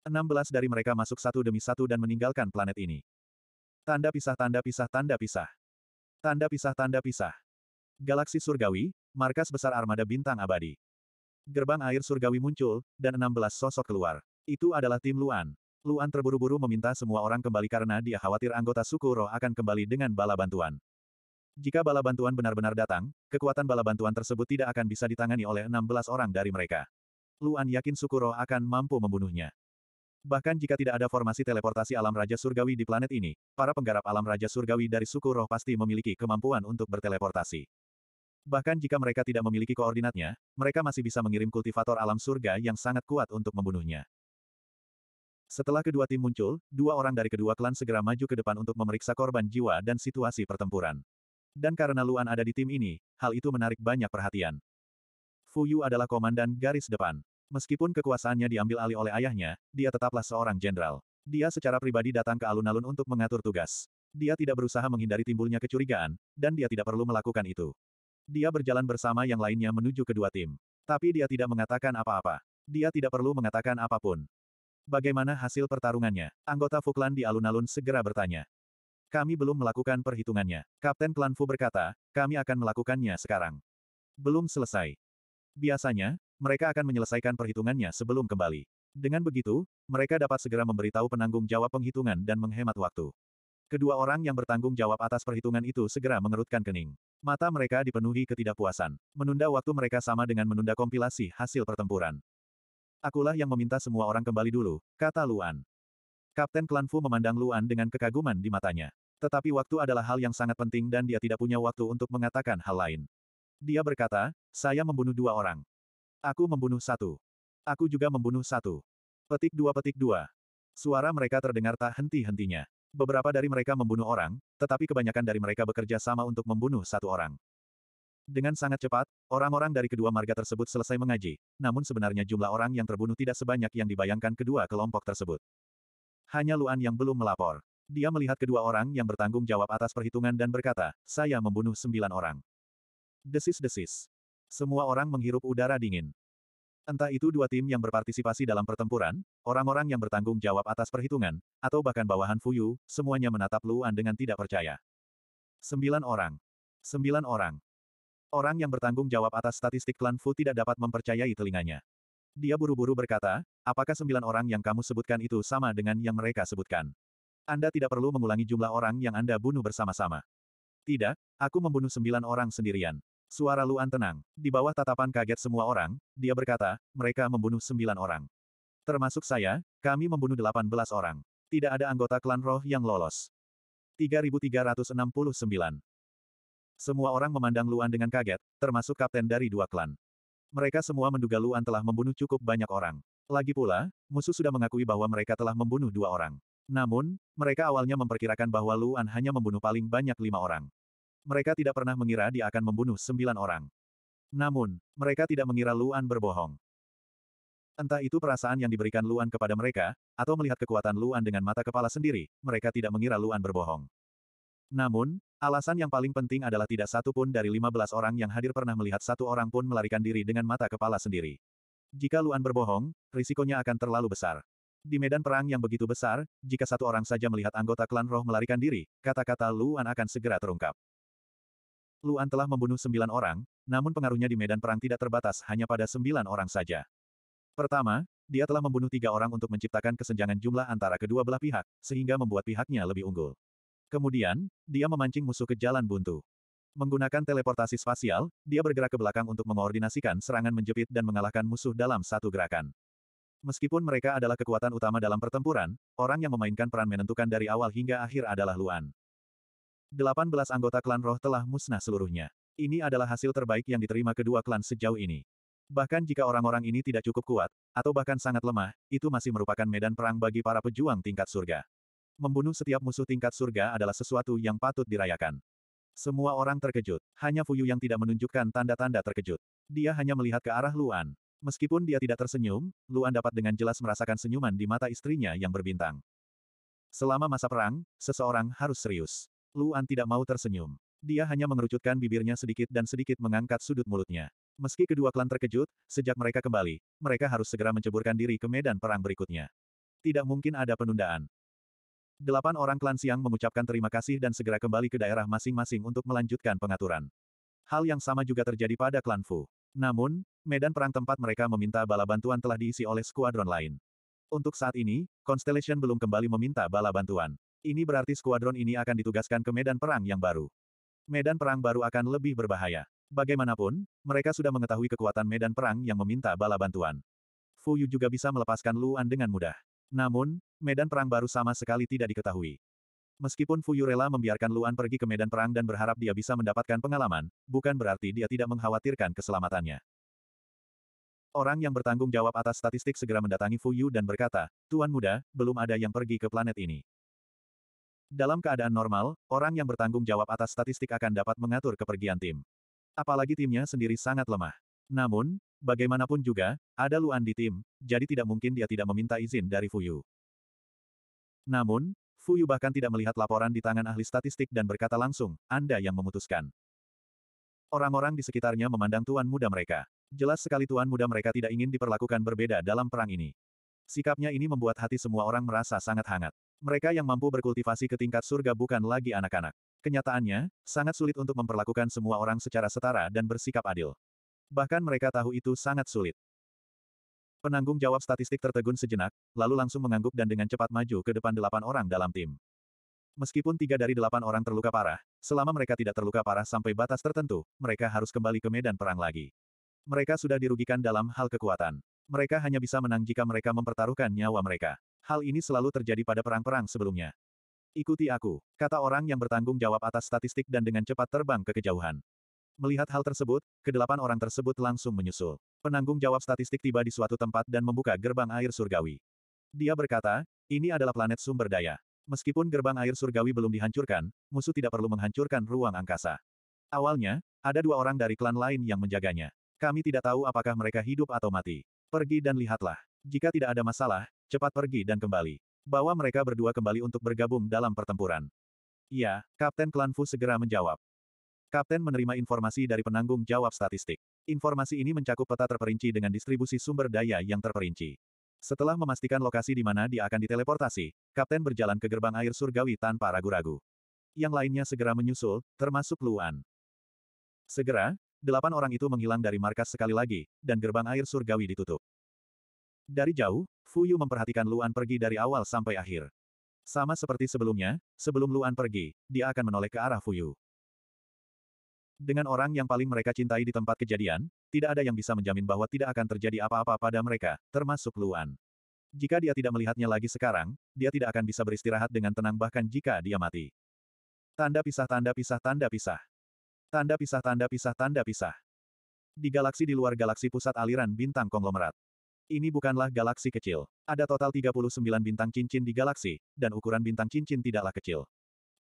A: 16 dari mereka masuk satu demi satu dan meninggalkan planet ini. Tanda pisah tanda pisah tanda pisah. Tanda pisah tanda pisah. Galaksi Surgawi, markas besar armada bintang abadi. Gerbang air surgawi muncul, dan 16 sosok keluar. Itu adalah tim Luan. Luan terburu-buru meminta semua orang kembali karena dia khawatir anggota suku roh akan kembali dengan bala bantuan. Jika bala bantuan benar-benar datang, kekuatan bala bantuan tersebut tidak akan bisa ditangani oleh 16 orang dari mereka. Luan yakin suku roh akan mampu membunuhnya. Bahkan jika tidak ada formasi teleportasi alam Raja Surgawi di planet ini, para penggarap alam Raja Surgawi dari suku roh pasti memiliki kemampuan untuk berteleportasi. Bahkan jika mereka tidak memiliki koordinatnya, mereka masih bisa mengirim kultivator alam surga yang sangat kuat untuk membunuhnya. Setelah kedua tim muncul, dua orang dari kedua klan segera maju ke depan untuk memeriksa korban jiwa dan situasi pertempuran. Dan karena Luan ada di tim ini, hal itu menarik banyak perhatian. Fuyu adalah komandan garis depan. Meskipun kekuasaannya diambil alih oleh ayahnya, dia tetaplah seorang jenderal. Dia secara pribadi datang ke alun-alun untuk mengatur tugas. Dia tidak berusaha menghindari timbulnya kecurigaan, dan dia tidak perlu melakukan itu. Dia berjalan bersama yang lainnya menuju kedua tim. Tapi dia tidak mengatakan apa-apa. Dia tidak perlu mengatakan apapun. Bagaimana hasil pertarungannya? Anggota Fuklan di alun-alun segera bertanya. Kami belum melakukan perhitungannya. Kapten Klan Fu berkata, kami akan melakukannya sekarang. Belum selesai. Biasanya, mereka akan menyelesaikan perhitungannya sebelum kembali. Dengan begitu, mereka dapat segera memberitahu penanggung jawab penghitungan dan menghemat waktu. Kedua orang yang bertanggung jawab atas perhitungan itu segera mengerutkan kening. Mata mereka dipenuhi ketidakpuasan. Menunda waktu mereka sama dengan menunda kompilasi hasil pertempuran. Akulah yang meminta semua orang kembali dulu, kata Luan. Kapten Klan Fu memandang Luan dengan kekaguman di matanya. Tetapi waktu adalah hal yang sangat penting dan dia tidak punya waktu untuk mengatakan hal lain. Dia berkata, saya membunuh dua orang. Aku membunuh satu. Aku juga membunuh satu. Petik dua petik dua. Suara mereka terdengar tak henti-hentinya. Beberapa dari mereka membunuh orang, tetapi kebanyakan dari mereka bekerja sama untuk membunuh satu orang. Dengan sangat cepat, orang-orang dari kedua marga tersebut selesai mengaji, namun sebenarnya jumlah orang yang terbunuh tidak sebanyak yang dibayangkan kedua kelompok tersebut. Hanya Luan yang belum melapor. Dia melihat kedua orang yang bertanggung jawab atas perhitungan dan berkata, saya membunuh sembilan orang. Desis-desis. Semua orang menghirup udara dingin. Entah itu dua tim yang berpartisipasi dalam pertempuran, orang-orang yang bertanggung jawab atas perhitungan, atau bahkan bawahan Fuyu, semuanya menatap Luan dengan tidak percaya. Sembilan orang. Sembilan orang. Orang yang bertanggung jawab atas statistik klan Fu tidak dapat mempercayai telinganya. Dia buru-buru berkata, apakah sembilan orang yang kamu sebutkan itu sama dengan yang mereka sebutkan? Anda tidak perlu mengulangi jumlah orang yang Anda bunuh bersama-sama. Tidak, aku membunuh sembilan orang sendirian. Suara Luan tenang, di bawah tatapan kaget semua orang, dia berkata, mereka membunuh sembilan orang. Termasuk saya, kami membunuh delapan belas orang. Tidak ada anggota klan roh yang lolos. 3369 Semua orang memandang Luan dengan kaget, termasuk kapten dari dua klan. Mereka semua menduga Luan telah membunuh cukup banyak orang. Lagi pula, musuh sudah mengakui bahwa mereka telah membunuh dua orang. Namun, mereka awalnya memperkirakan bahwa Luan hanya membunuh paling banyak lima orang. Mereka tidak pernah mengira dia akan membunuh sembilan orang. Namun, mereka tidak mengira Luan berbohong. Entah itu perasaan yang diberikan Luan kepada mereka, atau melihat kekuatan Luan dengan mata kepala sendiri, mereka tidak mengira Luan berbohong. Namun, alasan yang paling penting adalah tidak satu pun dari 15 orang yang hadir pernah melihat satu orang pun melarikan diri dengan mata kepala sendiri. Jika Luan berbohong, risikonya akan terlalu besar. Di medan perang yang begitu besar, jika satu orang saja melihat anggota klan roh melarikan diri, kata-kata Luan akan segera terungkap. Luan telah membunuh sembilan orang, namun pengaruhnya di medan perang tidak terbatas hanya pada sembilan orang saja. Pertama, dia telah membunuh tiga orang untuk menciptakan kesenjangan jumlah antara kedua belah pihak, sehingga membuat pihaknya lebih unggul. Kemudian, dia memancing musuh ke jalan buntu. Menggunakan teleportasi spasial, dia bergerak ke belakang untuk mengoordinasikan serangan menjepit dan mengalahkan musuh dalam satu gerakan. Meskipun mereka adalah kekuatan utama dalam pertempuran, orang yang memainkan peran menentukan dari awal hingga akhir adalah Luan. 18 anggota klan roh telah musnah seluruhnya. Ini adalah hasil terbaik yang diterima kedua klan sejauh ini. Bahkan jika orang-orang ini tidak cukup kuat, atau bahkan sangat lemah, itu masih merupakan medan perang bagi para pejuang tingkat surga. Membunuh setiap musuh tingkat surga adalah sesuatu yang patut dirayakan. Semua orang terkejut, hanya Fuyu yang tidak menunjukkan tanda-tanda terkejut. Dia hanya melihat ke arah Luan. Meskipun dia tidak tersenyum, Luan dapat dengan jelas merasakan senyuman di mata istrinya yang berbintang. Selama masa perang, seseorang harus serius. Luan tidak mau tersenyum. Dia hanya mengerucutkan bibirnya sedikit dan sedikit mengangkat sudut mulutnya. Meski kedua klan terkejut, sejak mereka kembali, mereka harus segera menceburkan diri ke medan perang berikutnya. Tidak mungkin ada penundaan. Delapan orang klan Siang mengucapkan terima kasih dan segera kembali ke daerah masing-masing untuk melanjutkan pengaturan. Hal yang sama juga terjadi pada klan Fu. Namun, medan perang tempat mereka meminta bala bantuan telah diisi oleh skuadron lain. Untuk saat ini, Constellation belum kembali meminta bala bantuan. Ini berarti skuadron ini akan ditugaskan ke medan perang yang baru. Medan perang baru akan lebih berbahaya. Bagaimanapun, mereka sudah mengetahui kekuatan medan perang yang meminta bala bantuan. Fu Yu juga bisa melepaskan Luan dengan mudah. Namun, medan perang baru sama sekali tidak diketahui. Meskipun Fu Yu rela membiarkan Luan pergi ke medan perang dan berharap dia bisa mendapatkan pengalaman, bukan berarti dia tidak mengkhawatirkan keselamatannya. Orang yang bertanggung jawab atas statistik segera mendatangi Fu Yu dan berkata, Tuan muda, belum ada yang pergi ke planet ini. Dalam keadaan normal, orang yang bertanggung jawab atas statistik akan dapat mengatur kepergian tim. Apalagi timnya sendiri sangat lemah. Namun, bagaimanapun juga, ada Luan di tim, jadi tidak mungkin dia tidak meminta izin dari Fuyu. Namun, Fuyu bahkan tidak melihat laporan di tangan ahli statistik dan berkata langsung, Anda yang memutuskan. Orang-orang di sekitarnya memandang tuan muda mereka. Jelas sekali tuan muda mereka tidak ingin diperlakukan berbeda dalam perang ini. Sikapnya ini membuat hati semua orang merasa sangat hangat. Mereka yang mampu berkultivasi ke tingkat surga bukan lagi anak-anak. Kenyataannya, sangat sulit untuk memperlakukan semua orang secara setara dan bersikap adil. Bahkan mereka tahu itu sangat sulit. Penanggung jawab statistik tertegun sejenak, lalu langsung mengangguk dan dengan cepat maju ke depan delapan orang dalam tim. Meskipun tiga dari delapan orang terluka parah, selama mereka tidak terluka parah sampai batas tertentu, mereka harus kembali ke medan perang lagi. Mereka sudah dirugikan dalam hal kekuatan. Mereka hanya bisa menang jika mereka mempertaruhkan nyawa mereka. Hal ini selalu terjadi pada perang-perang sebelumnya. Ikuti aku, kata orang yang bertanggung jawab atas statistik dan dengan cepat terbang ke kejauhan. Melihat hal tersebut, kedelapan orang tersebut langsung menyusul. Penanggung jawab statistik tiba di suatu tempat dan membuka gerbang air surgawi. Dia berkata, ini adalah planet sumber daya. Meskipun gerbang air surgawi belum dihancurkan, musuh tidak perlu menghancurkan ruang angkasa. Awalnya, ada dua orang dari klan lain yang menjaganya. Kami tidak tahu apakah mereka hidup atau mati. Pergi dan lihatlah. Jika tidak ada masalah, cepat pergi dan kembali. Bawa mereka berdua kembali untuk bergabung dalam pertempuran. Ya, Kapten Klan Fu segera menjawab. Kapten menerima informasi dari penanggung jawab statistik. Informasi ini mencakup peta terperinci dengan distribusi sumber daya yang terperinci. Setelah memastikan lokasi di mana dia akan diteleportasi, Kapten berjalan ke gerbang air surgawi tanpa ragu-ragu. Yang lainnya segera menyusul, termasuk Luan. Segera, Delapan orang itu menghilang dari markas sekali lagi, dan gerbang air surgawi ditutup. Dari jauh, Fu Yu memperhatikan Luan pergi dari awal sampai akhir. Sama seperti sebelumnya, sebelum Luan pergi, dia akan menoleh ke arah Fu Yu. Dengan orang yang paling mereka cintai di tempat kejadian, tidak ada yang bisa menjamin bahwa tidak akan terjadi apa-apa pada mereka, termasuk Luan. Jika dia tidak melihatnya lagi sekarang, dia tidak akan bisa beristirahat dengan tenang bahkan jika dia mati. Tanda pisah tanda pisah tanda pisah. Tanda pisah tanda pisah tanda pisah. Di galaksi di luar galaksi pusat aliran bintang konglomerat. Ini bukanlah galaksi kecil. Ada total 39 bintang cincin di galaksi, dan ukuran bintang cincin tidaklah kecil.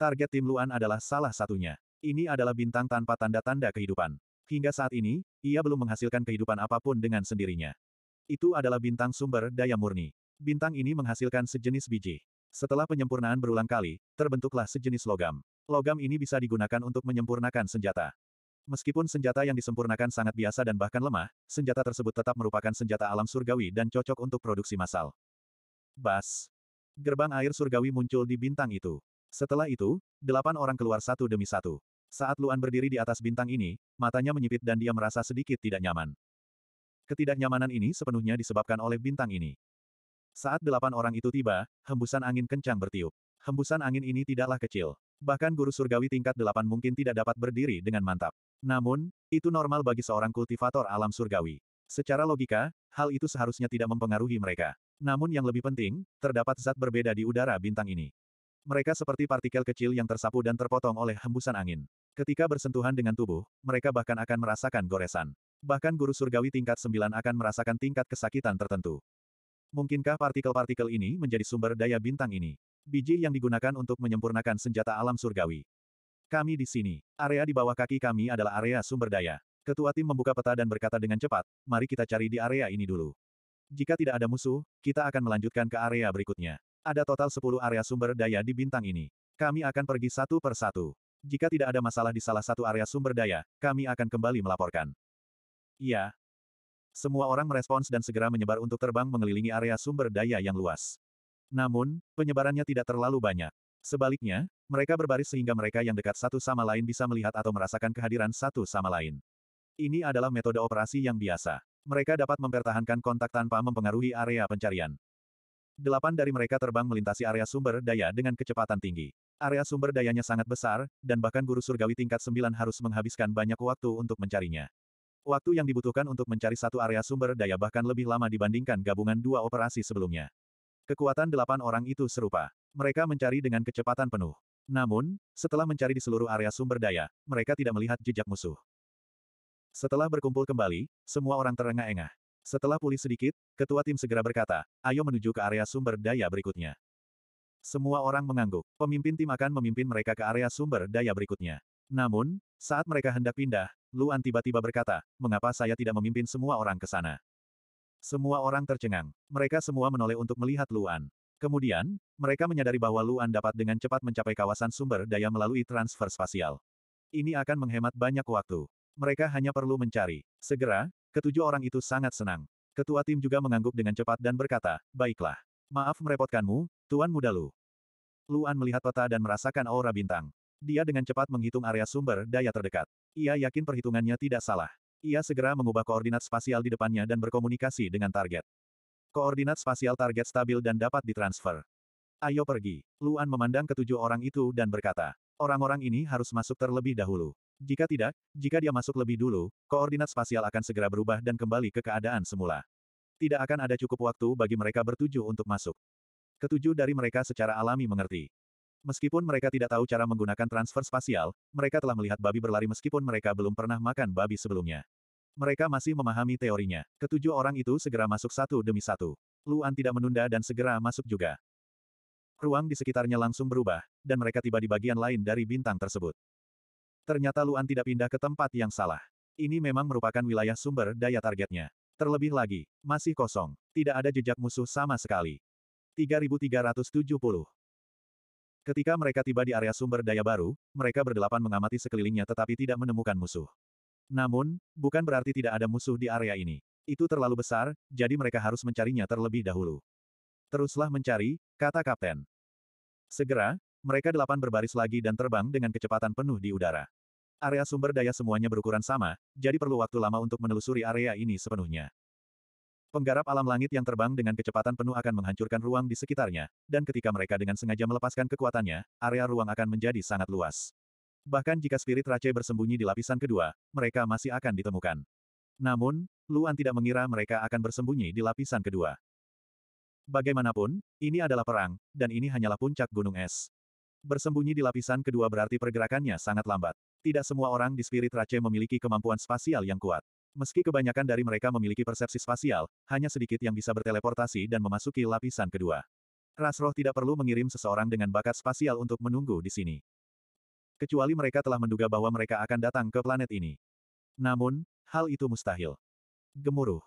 A: Target tim Luan adalah salah satunya. Ini adalah bintang tanpa tanda-tanda kehidupan. Hingga saat ini, ia belum menghasilkan kehidupan apapun dengan sendirinya. Itu adalah bintang sumber daya murni. Bintang ini menghasilkan sejenis biji. Setelah penyempurnaan berulang kali, terbentuklah sejenis logam. Logam ini bisa digunakan untuk menyempurnakan senjata. Meskipun senjata yang disempurnakan sangat biasa dan bahkan lemah, senjata tersebut tetap merupakan senjata alam surgawi dan cocok untuk produksi massal. Bas. Gerbang air surgawi muncul di bintang itu. Setelah itu, delapan orang keluar satu demi satu. Saat Luan berdiri di atas bintang ini, matanya menyipit dan dia merasa sedikit tidak nyaman. Ketidaknyamanan ini sepenuhnya disebabkan oleh bintang ini. Saat delapan orang itu tiba, hembusan angin kencang bertiup. Hembusan angin ini tidaklah kecil. Bahkan guru surgawi tingkat delapan mungkin tidak dapat berdiri dengan mantap. Namun, itu normal bagi seorang kultivator alam surgawi. Secara logika, hal itu seharusnya tidak mempengaruhi mereka. Namun yang lebih penting, terdapat zat berbeda di udara bintang ini. Mereka seperti partikel kecil yang tersapu dan terpotong oleh hembusan angin. Ketika bersentuhan dengan tubuh, mereka bahkan akan merasakan goresan. Bahkan guru surgawi tingkat 9 akan merasakan tingkat kesakitan tertentu. Mungkinkah partikel-partikel ini menjadi sumber daya bintang ini? Biji yang digunakan untuk menyempurnakan senjata alam surgawi. Kami di sini. Area di bawah kaki kami adalah area sumber daya. Ketua tim membuka peta dan berkata dengan cepat, mari kita cari di area ini dulu. Jika tidak ada musuh, kita akan melanjutkan ke area berikutnya. Ada total 10 area sumber daya di bintang ini. Kami akan pergi satu per satu. Jika tidak ada masalah di salah satu area sumber daya, kami akan kembali melaporkan. Iya. Semua orang merespons dan segera menyebar untuk terbang mengelilingi area sumber daya yang luas. Namun, penyebarannya tidak terlalu banyak. Sebaliknya, mereka berbaris sehingga mereka yang dekat satu sama lain bisa melihat atau merasakan kehadiran satu sama lain. Ini adalah metode operasi yang biasa. Mereka dapat mempertahankan kontak tanpa mempengaruhi area pencarian. Delapan dari mereka terbang melintasi area sumber daya dengan kecepatan tinggi. Area sumber dayanya sangat besar, dan bahkan guru surgawi tingkat sembilan harus menghabiskan banyak waktu untuk mencarinya. Waktu yang dibutuhkan untuk mencari satu area sumber daya bahkan lebih lama dibandingkan gabungan dua operasi sebelumnya. Kekuatan delapan orang itu serupa. Mereka mencari dengan kecepatan penuh. Namun, setelah mencari di seluruh area sumber daya, mereka tidak melihat jejak musuh. Setelah berkumpul kembali, semua orang terengah-engah. Setelah pulih sedikit, ketua tim segera berkata, ayo menuju ke area sumber daya berikutnya. Semua orang mengangguk. Pemimpin tim akan memimpin mereka ke area sumber daya berikutnya. Namun, saat mereka hendak pindah, Luan tiba-tiba berkata, mengapa saya tidak memimpin semua orang ke sana? Semua orang tercengang. Mereka semua menoleh untuk melihat Luan. Kemudian, mereka menyadari bahwa Luan dapat dengan cepat mencapai kawasan sumber daya melalui transfer spasial. Ini akan menghemat banyak waktu. Mereka hanya perlu mencari. Segera, ketujuh orang itu sangat senang. Ketua tim juga mengangguk dengan cepat dan berkata, Baiklah. Maaf merepotkanmu, Tuan Muda Lu. Luan melihat peta dan merasakan aura bintang. Dia dengan cepat menghitung area sumber daya terdekat. Ia yakin perhitungannya tidak salah. Ia segera mengubah koordinat spasial di depannya dan berkomunikasi dengan target. Koordinat spasial target stabil dan dapat ditransfer. Ayo pergi. Luan memandang ketujuh orang itu dan berkata, orang-orang ini harus masuk terlebih dahulu. Jika tidak, jika dia masuk lebih dulu, koordinat spasial akan segera berubah dan kembali ke keadaan semula. Tidak akan ada cukup waktu bagi mereka bertujuh untuk masuk. Ketujuh dari mereka secara alami mengerti. Meskipun mereka tidak tahu cara menggunakan transfer spasial, mereka telah melihat babi berlari meskipun mereka belum pernah makan babi sebelumnya. Mereka masih memahami teorinya. Ketujuh orang itu segera masuk satu demi satu. Luan tidak menunda dan segera masuk juga. Ruang di sekitarnya langsung berubah, dan mereka tiba di bagian lain dari bintang tersebut. Ternyata Luan tidak pindah ke tempat yang salah. Ini memang merupakan wilayah sumber daya targetnya. Terlebih lagi, masih kosong. Tidak ada jejak musuh sama sekali. 3370. Ketika mereka tiba di area sumber daya baru, mereka berdelapan mengamati sekelilingnya tetapi tidak menemukan musuh. Namun, bukan berarti tidak ada musuh di area ini. Itu terlalu besar, jadi mereka harus mencarinya terlebih dahulu. Teruslah mencari, kata kapten. Segera, mereka delapan berbaris lagi dan terbang dengan kecepatan penuh di udara. Area sumber daya semuanya berukuran sama, jadi perlu waktu lama untuk menelusuri area ini sepenuhnya. Penggarap alam langit yang terbang dengan kecepatan penuh akan menghancurkan ruang di sekitarnya, dan ketika mereka dengan sengaja melepaskan kekuatannya, area ruang akan menjadi sangat luas. Bahkan jika spirit Rache bersembunyi di lapisan kedua, mereka masih akan ditemukan. Namun, Luan tidak mengira mereka akan bersembunyi di lapisan kedua. Bagaimanapun, ini adalah perang, dan ini hanyalah puncak gunung es. Bersembunyi di lapisan kedua berarti pergerakannya sangat lambat. Tidak semua orang di Spirit Rache memiliki kemampuan spasial yang kuat. Meski kebanyakan dari mereka memiliki persepsi spasial, hanya sedikit yang bisa berteleportasi dan memasuki lapisan kedua. Rasroh tidak perlu mengirim seseorang dengan bakat spasial untuk menunggu di sini. Kecuali mereka telah menduga bahwa mereka akan datang ke planet ini. Namun, hal itu mustahil. Gemuruh.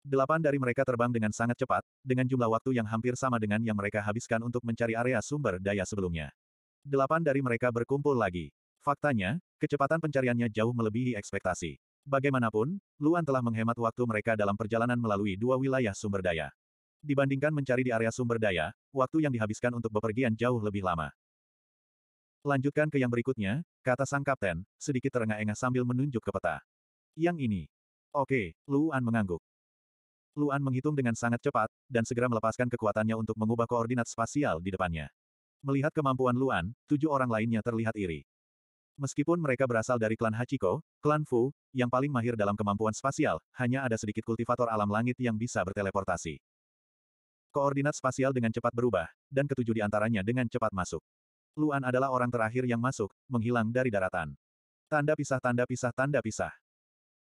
A: Delapan dari mereka terbang dengan sangat cepat, dengan jumlah waktu yang hampir sama dengan yang mereka habiskan untuk mencari area sumber daya sebelumnya. Delapan dari mereka berkumpul lagi. Faktanya, kecepatan pencariannya jauh melebihi ekspektasi. Bagaimanapun, Luan telah menghemat waktu mereka dalam perjalanan melalui dua wilayah sumber daya. Dibandingkan mencari di area sumber daya, waktu yang dihabiskan untuk bepergian jauh lebih lama. Lanjutkan ke yang berikutnya, kata sang kapten, sedikit terengah-engah sambil menunjuk ke peta. Yang ini. Oke, Luan mengangguk. Luan menghitung dengan sangat cepat, dan segera melepaskan kekuatannya untuk mengubah koordinat spasial di depannya. Melihat kemampuan Luan, tujuh orang lainnya terlihat iri. Meskipun mereka berasal dari klan Hachiko, klan Fu, yang paling mahir dalam kemampuan spasial, hanya ada sedikit kultivator alam langit yang bisa berteleportasi. Koordinat spasial dengan cepat berubah, dan ketujuh di antaranya dengan cepat masuk. Luan adalah orang terakhir yang masuk, menghilang dari daratan. Tanda pisah tanda pisah tanda pisah.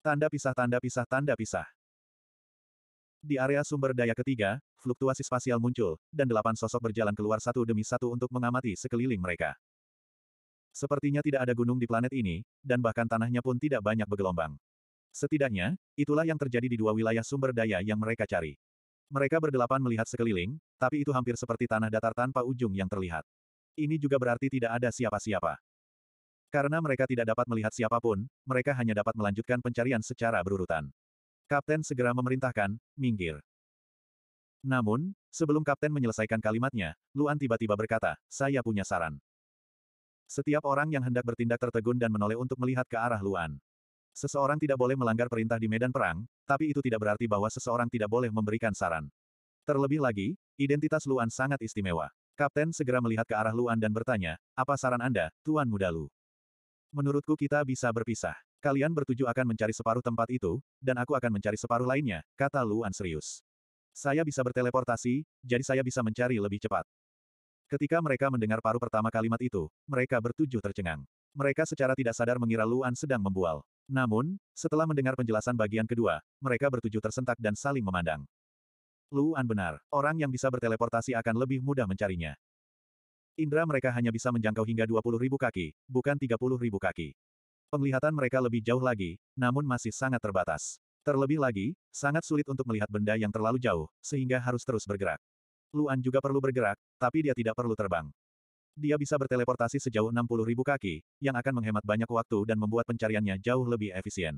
A: Tanda pisah tanda pisah tanda pisah. Di area sumber daya ketiga, fluktuasi spasial muncul, dan delapan sosok berjalan keluar satu demi satu untuk mengamati sekeliling mereka. Sepertinya tidak ada gunung di planet ini, dan bahkan tanahnya pun tidak banyak bergelombang. Setidaknya, itulah yang terjadi di dua wilayah sumber daya yang mereka cari. Mereka berdelapan melihat sekeliling, tapi itu hampir seperti tanah datar tanpa ujung yang terlihat. Ini juga berarti tidak ada siapa-siapa. Karena mereka tidak dapat melihat siapapun, mereka hanya dapat melanjutkan pencarian secara berurutan. Kapten segera memerintahkan, minggir. Namun, sebelum kapten menyelesaikan kalimatnya, Luan tiba-tiba berkata, saya punya saran. Setiap orang yang hendak bertindak tertegun dan menoleh untuk melihat ke arah Luan. Seseorang tidak boleh melanggar perintah di medan perang, tapi itu tidak berarti bahwa seseorang tidak boleh memberikan saran. Terlebih lagi, identitas Luan sangat istimewa. Kapten segera melihat ke arah Luan dan bertanya, apa saran Anda, Tuan Muda Lu? Menurutku kita bisa berpisah. Kalian bertuju akan mencari separuh tempat itu, dan aku akan mencari separuh lainnya, kata Luan serius. Saya bisa berteleportasi, jadi saya bisa mencari lebih cepat. Ketika mereka mendengar paruh pertama kalimat itu, mereka bertujuh tercengang. Mereka secara tidak sadar mengira Luan sedang membual. Namun, setelah mendengar penjelasan bagian kedua, mereka bertujuh tersentak dan saling memandang. Luan benar, orang yang bisa berteleportasi akan lebih mudah mencarinya. Indra mereka hanya bisa menjangkau hingga 20.000 kaki, bukan 30.000 kaki. Penglihatan mereka lebih jauh lagi, namun masih sangat terbatas. Terlebih lagi, sangat sulit untuk melihat benda yang terlalu jauh, sehingga harus terus bergerak. Luan juga perlu bergerak, tapi dia tidak perlu terbang. Dia bisa berteleportasi sejauh 60 ribu kaki, yang akan menghemat banyak waktu dan membuat pencariannya jauh lebih efisien.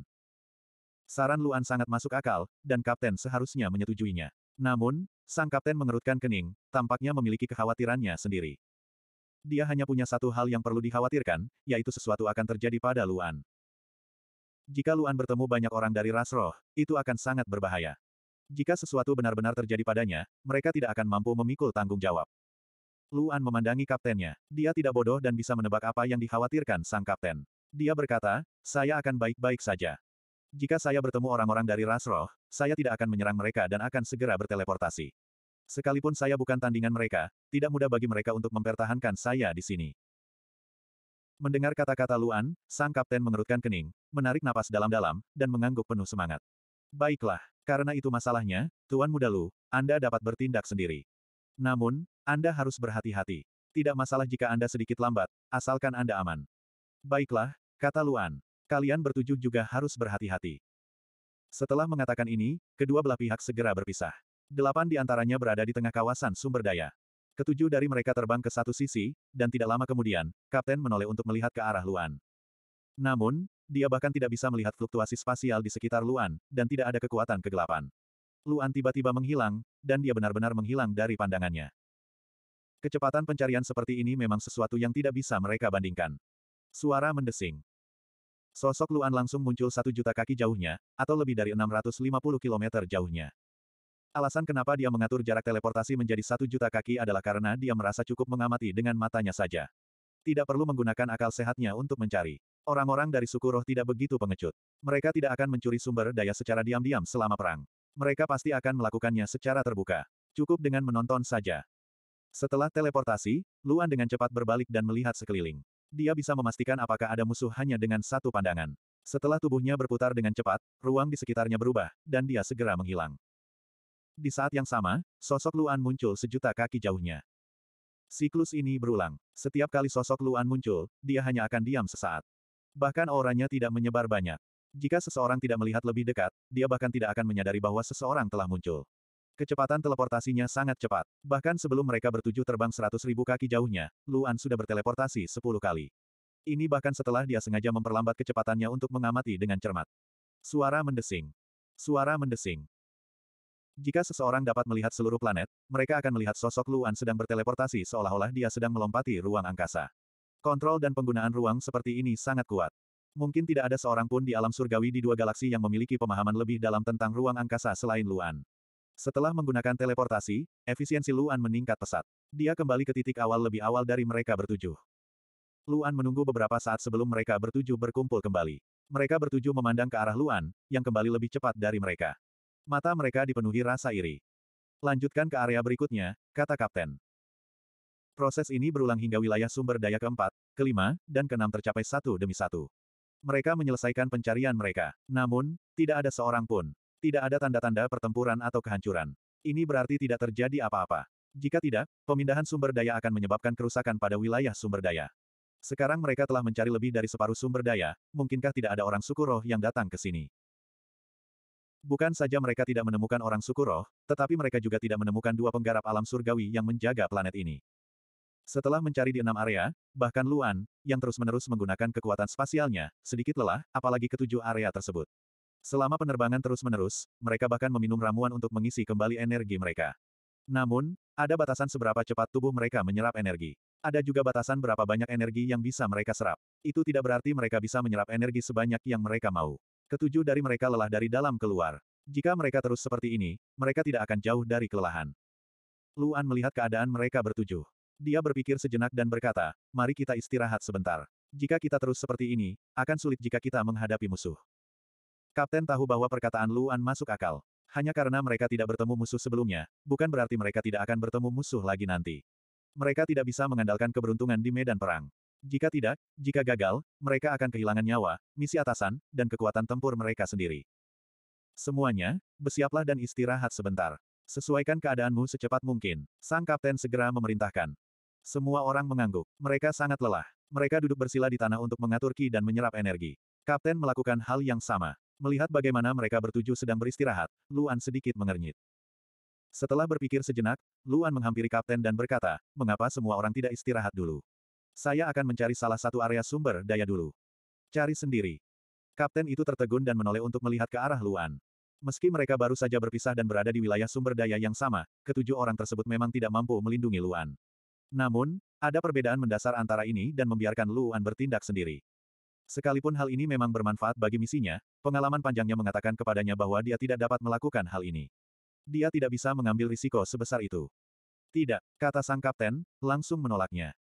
A: Saran Luan sangat masuk akal, dan kapten seharusnya menyetujuinya. Namun, sang kapten mengerutkan kening, tampaknya memiliki kekhawatirannya sendiri. Dia hanya punya satu hal yang perlu dikhawatirkan, yaitu sesuatu akan terjadi pada Luan. Jika Luan bertemu banyak orang dari ras roh, itu akan sangat berbahaya. Jika sesuatu benar-benar terjadi padanya, mereka tidak akan mampu memikul tanggung jawab. Luan memandangi kaptennya. Dia tidak bodoh dan bisa menebak apa yang dikhawatirkan sang kapten. Dia berkata, saya akan baik-baik saja. Jika saya bertemu orang-orang dari ras roh, saya tidak akan menyerang mereka dan akan segera berteleportasi. Sekalipun saya bukan tandingan mereka, tidak mudah bagi mereka untuk mempertahankan saya di sini. Mendengar kata-kata Luan, sang kapten mengerutkan kening, menarik napas dalam-dalam, dan mengangguk penuh semangat. Baiklah, karena itu masalahnya, Tuan Muda Lu, Anda dapat bertindak sendiri. Namun, Anda harus berhati-hati. Tidak masalah jika Anda sedikit lambat, asalkan Anda aman. Baiklah, kata Luan. Kalian bertujuh juga harus berhati-hati. Setelah mengatakan ini, kedua belah pihak segera berpisah. Delapan di antaranya berada di tengah kawasan sumber daya. Ketujuh dari mereka terbang ke satu sisi, dan tidak lama kemudian, Kapten menoleh untuk melihat ke arah Luan. Namun, dia bahkan tidak bisa melihat fluktuasi spasial di sekitar Luan, dan tidak ada kekuatan kegelapan. Luan tiba-tiba menghilang, dan dia benar-benar menghilang dari pandangannya. Kecepatan pencarian seperti ini memang sesuatu yang tidak bisa mereka bandingkan. Suara mendesing. Sosok Luan langsung muncul satu juta kaki jauhnya, atau lebih dari 650 km jauhnya. Alasan kenapa dia mengatur jarak teleportasi menjadi satu juta kaki adalah karena dia merasa cukup mengamati dengan matanya saja. Tidak perlu menggunakan akal sehatnya untuk mencari. Orang-orang dari suku roh tidak begitu pengecut. Mereka tidak akan mencuri sumber daya secara diam-diam selama perang. Mereka pasti akan melakukannya secara terbuka. Cukup dengan menonton saja. Setelah teleportasi, Luan dengan cepat berbalik dan melihat sekeliling. Dia bisa memastikan apakah ada musuh hanya dengan satu pandangan. Setelah tubuhnya berputar dengan cepat, ruang di sekitarnya berubah, dan dia segera menghilang. Di saat yang sama, sosok Luan muncul sejuta kaki jauhnya. Siklus ini berulang. Setiap kali sosok Luan muncul, dia hanya akan diam sesaat. Bahkan auranya tidak menyebar banyak. Jika seseorang tidak melihat lebih dekat, dia bahkan tidak akan menyadari bahwa seseorang telah muncul. Kecepatan teleportasinya sangat cepat. Bahkan sebelum mereka bertujuh terbang 100.000 kaki jauhnya, Luan sudah berteleportasi sepuluh kali. Ini bahkan setelah dia sengaja memperlambat kecepatannya untuk mengamati dengan cermat. Suara mendesing. Suara mendesing. Jika seseorang dapat melihat seluruh planet, mereka akan melihat sosok Luan sedang berteleportasi seolah-olah dia sedang melompati ruang angkasa. Kontrol dan penggunaan ruang seperti ini sangat kuat. Mungkin tidak ada seorang pun di alam surgawi di dua galaksi yang memiliki pemahaman lebih dalam tentang ruang angkasa selain Luan. Setelah menggunakan teleportasi, efisiensi Luan meningkat pesat. Dia kembali ke titik awal lebih awal dari mereka bertujuh. Luan menunggu beberapa saat sebelum mereka bertujuh berkumpul kembali. Mereka bertujuh memandang ke arah Luan, yang kembali lebih cepat dari mereka. Mata mereka dipenuhi rasa iri. Lanjutkan ke area berikutnya, kata kapten. Proses ini berulang hingga wilayah sumber daya keempat, kelima, dan keenam tercapai satu demi satu. Mereka menyelesaikan pencarian mereka. Namun, tidak ada seorang pun. Tidak ada tanda-tanda pertempuran atau kehancuran. Ini berarti tidak terjadi apa-apa. Jika tidak, pemindahan sumber daya akan menyebabkan kerusakan pada wilayah sumber daya. Sekarang mereka telah mencari lebih dari separuh sumber daya, mungkinkah tidak ada orang suku roh yang datang ke sini? Bukan saja mereka tidak menemukan orang suku roh, tetapi mereka juga tidak menemukan dua penggarap alam surgawi yang menjaga planet ini. Setelah mencari di enam area, bahkan Luan, yang terus-menerus menggunakan kekuatan spasialnya, sedikit lelah, apalagi ketujuh area tersebut. Selama penerbangan terus-menerus, mereka bahkan meminum ramuan untuk mengisi kembali energi mereka. Namun, ada batasan seberapa cepat tubuh mereka menyerap energi. Ada juga batasan berapa banyak energi yang bisa mereka serap. Itu tidak berarti mereka bisa menyerap energi sebanyak yang mereka mau. Ketujuh dari mereka lelah dari dalam keluar. Jika mereka terus seperti ini, mereka tidak akan jauh dari kelelahan. Luan melihat keadaan mereka bertujuh. Dia berpikir sejenak dan berkata, mari kita istirahat sebentar. Jika kita terus seperti ini, akan sulit jika kita menghadapi musuh. Kapten tahu bahwa perkataan Luan masuk akal. Hanya karena mereka tidak bertemu musuh sebelumnya, bukan berarti mereka tidak akan bertemu musuh lagi nanti. Mereka tidak bisa mengandalkan keberuntungan di medan perang. Jika tidak, jika gagal, mereka akan kehilangan nyawa, misi atasan, dan kekuatan tempur mereka sendiri. Semuanya, bersiaplah dan istirahat sebentar. Sesuaikan keadaanmu secepat mungkin. Sang kapten segera memerintahkan. Semua orang mengangguk. Mereka sangat lelah. Mereka duduk bersila di tanah untuk mengatur ki dan menyerap energi. Kapten melakukan hal yang sama. Melihat bagaimana mereka bertujuh sedang beristirahat, Luan sedikit mengernyit. Setelah berpikir sejenak, Luan menghampiri kapten dan berkata, mengapa semua orang tidak istirahat dulu? Saya akan mencari salah satu area sumber daya dulu. Cari sendiri. Kapten itu tertegun dan menoleh untuk melihat ke arah Luan. Meski mereka baru saja berpisah dan berada di wilayah sumber daya yang sama, ketujuh orang tersebut memang tidak mampu melindungi Luan. Namun, ada perbedaan mendasar antara ini dan membiarkan Luan bertindak sendiri. Sekalipun hal ini memang bermanfaat bagi misinya, pengalaman panjangnya mengatakan kepadanya bahwa dia tidak dapat melakukan hal ini. Dia tidak bisa mengambil risiko sebesar itu. Tidak, kata sang kapten, langsung menolaknya.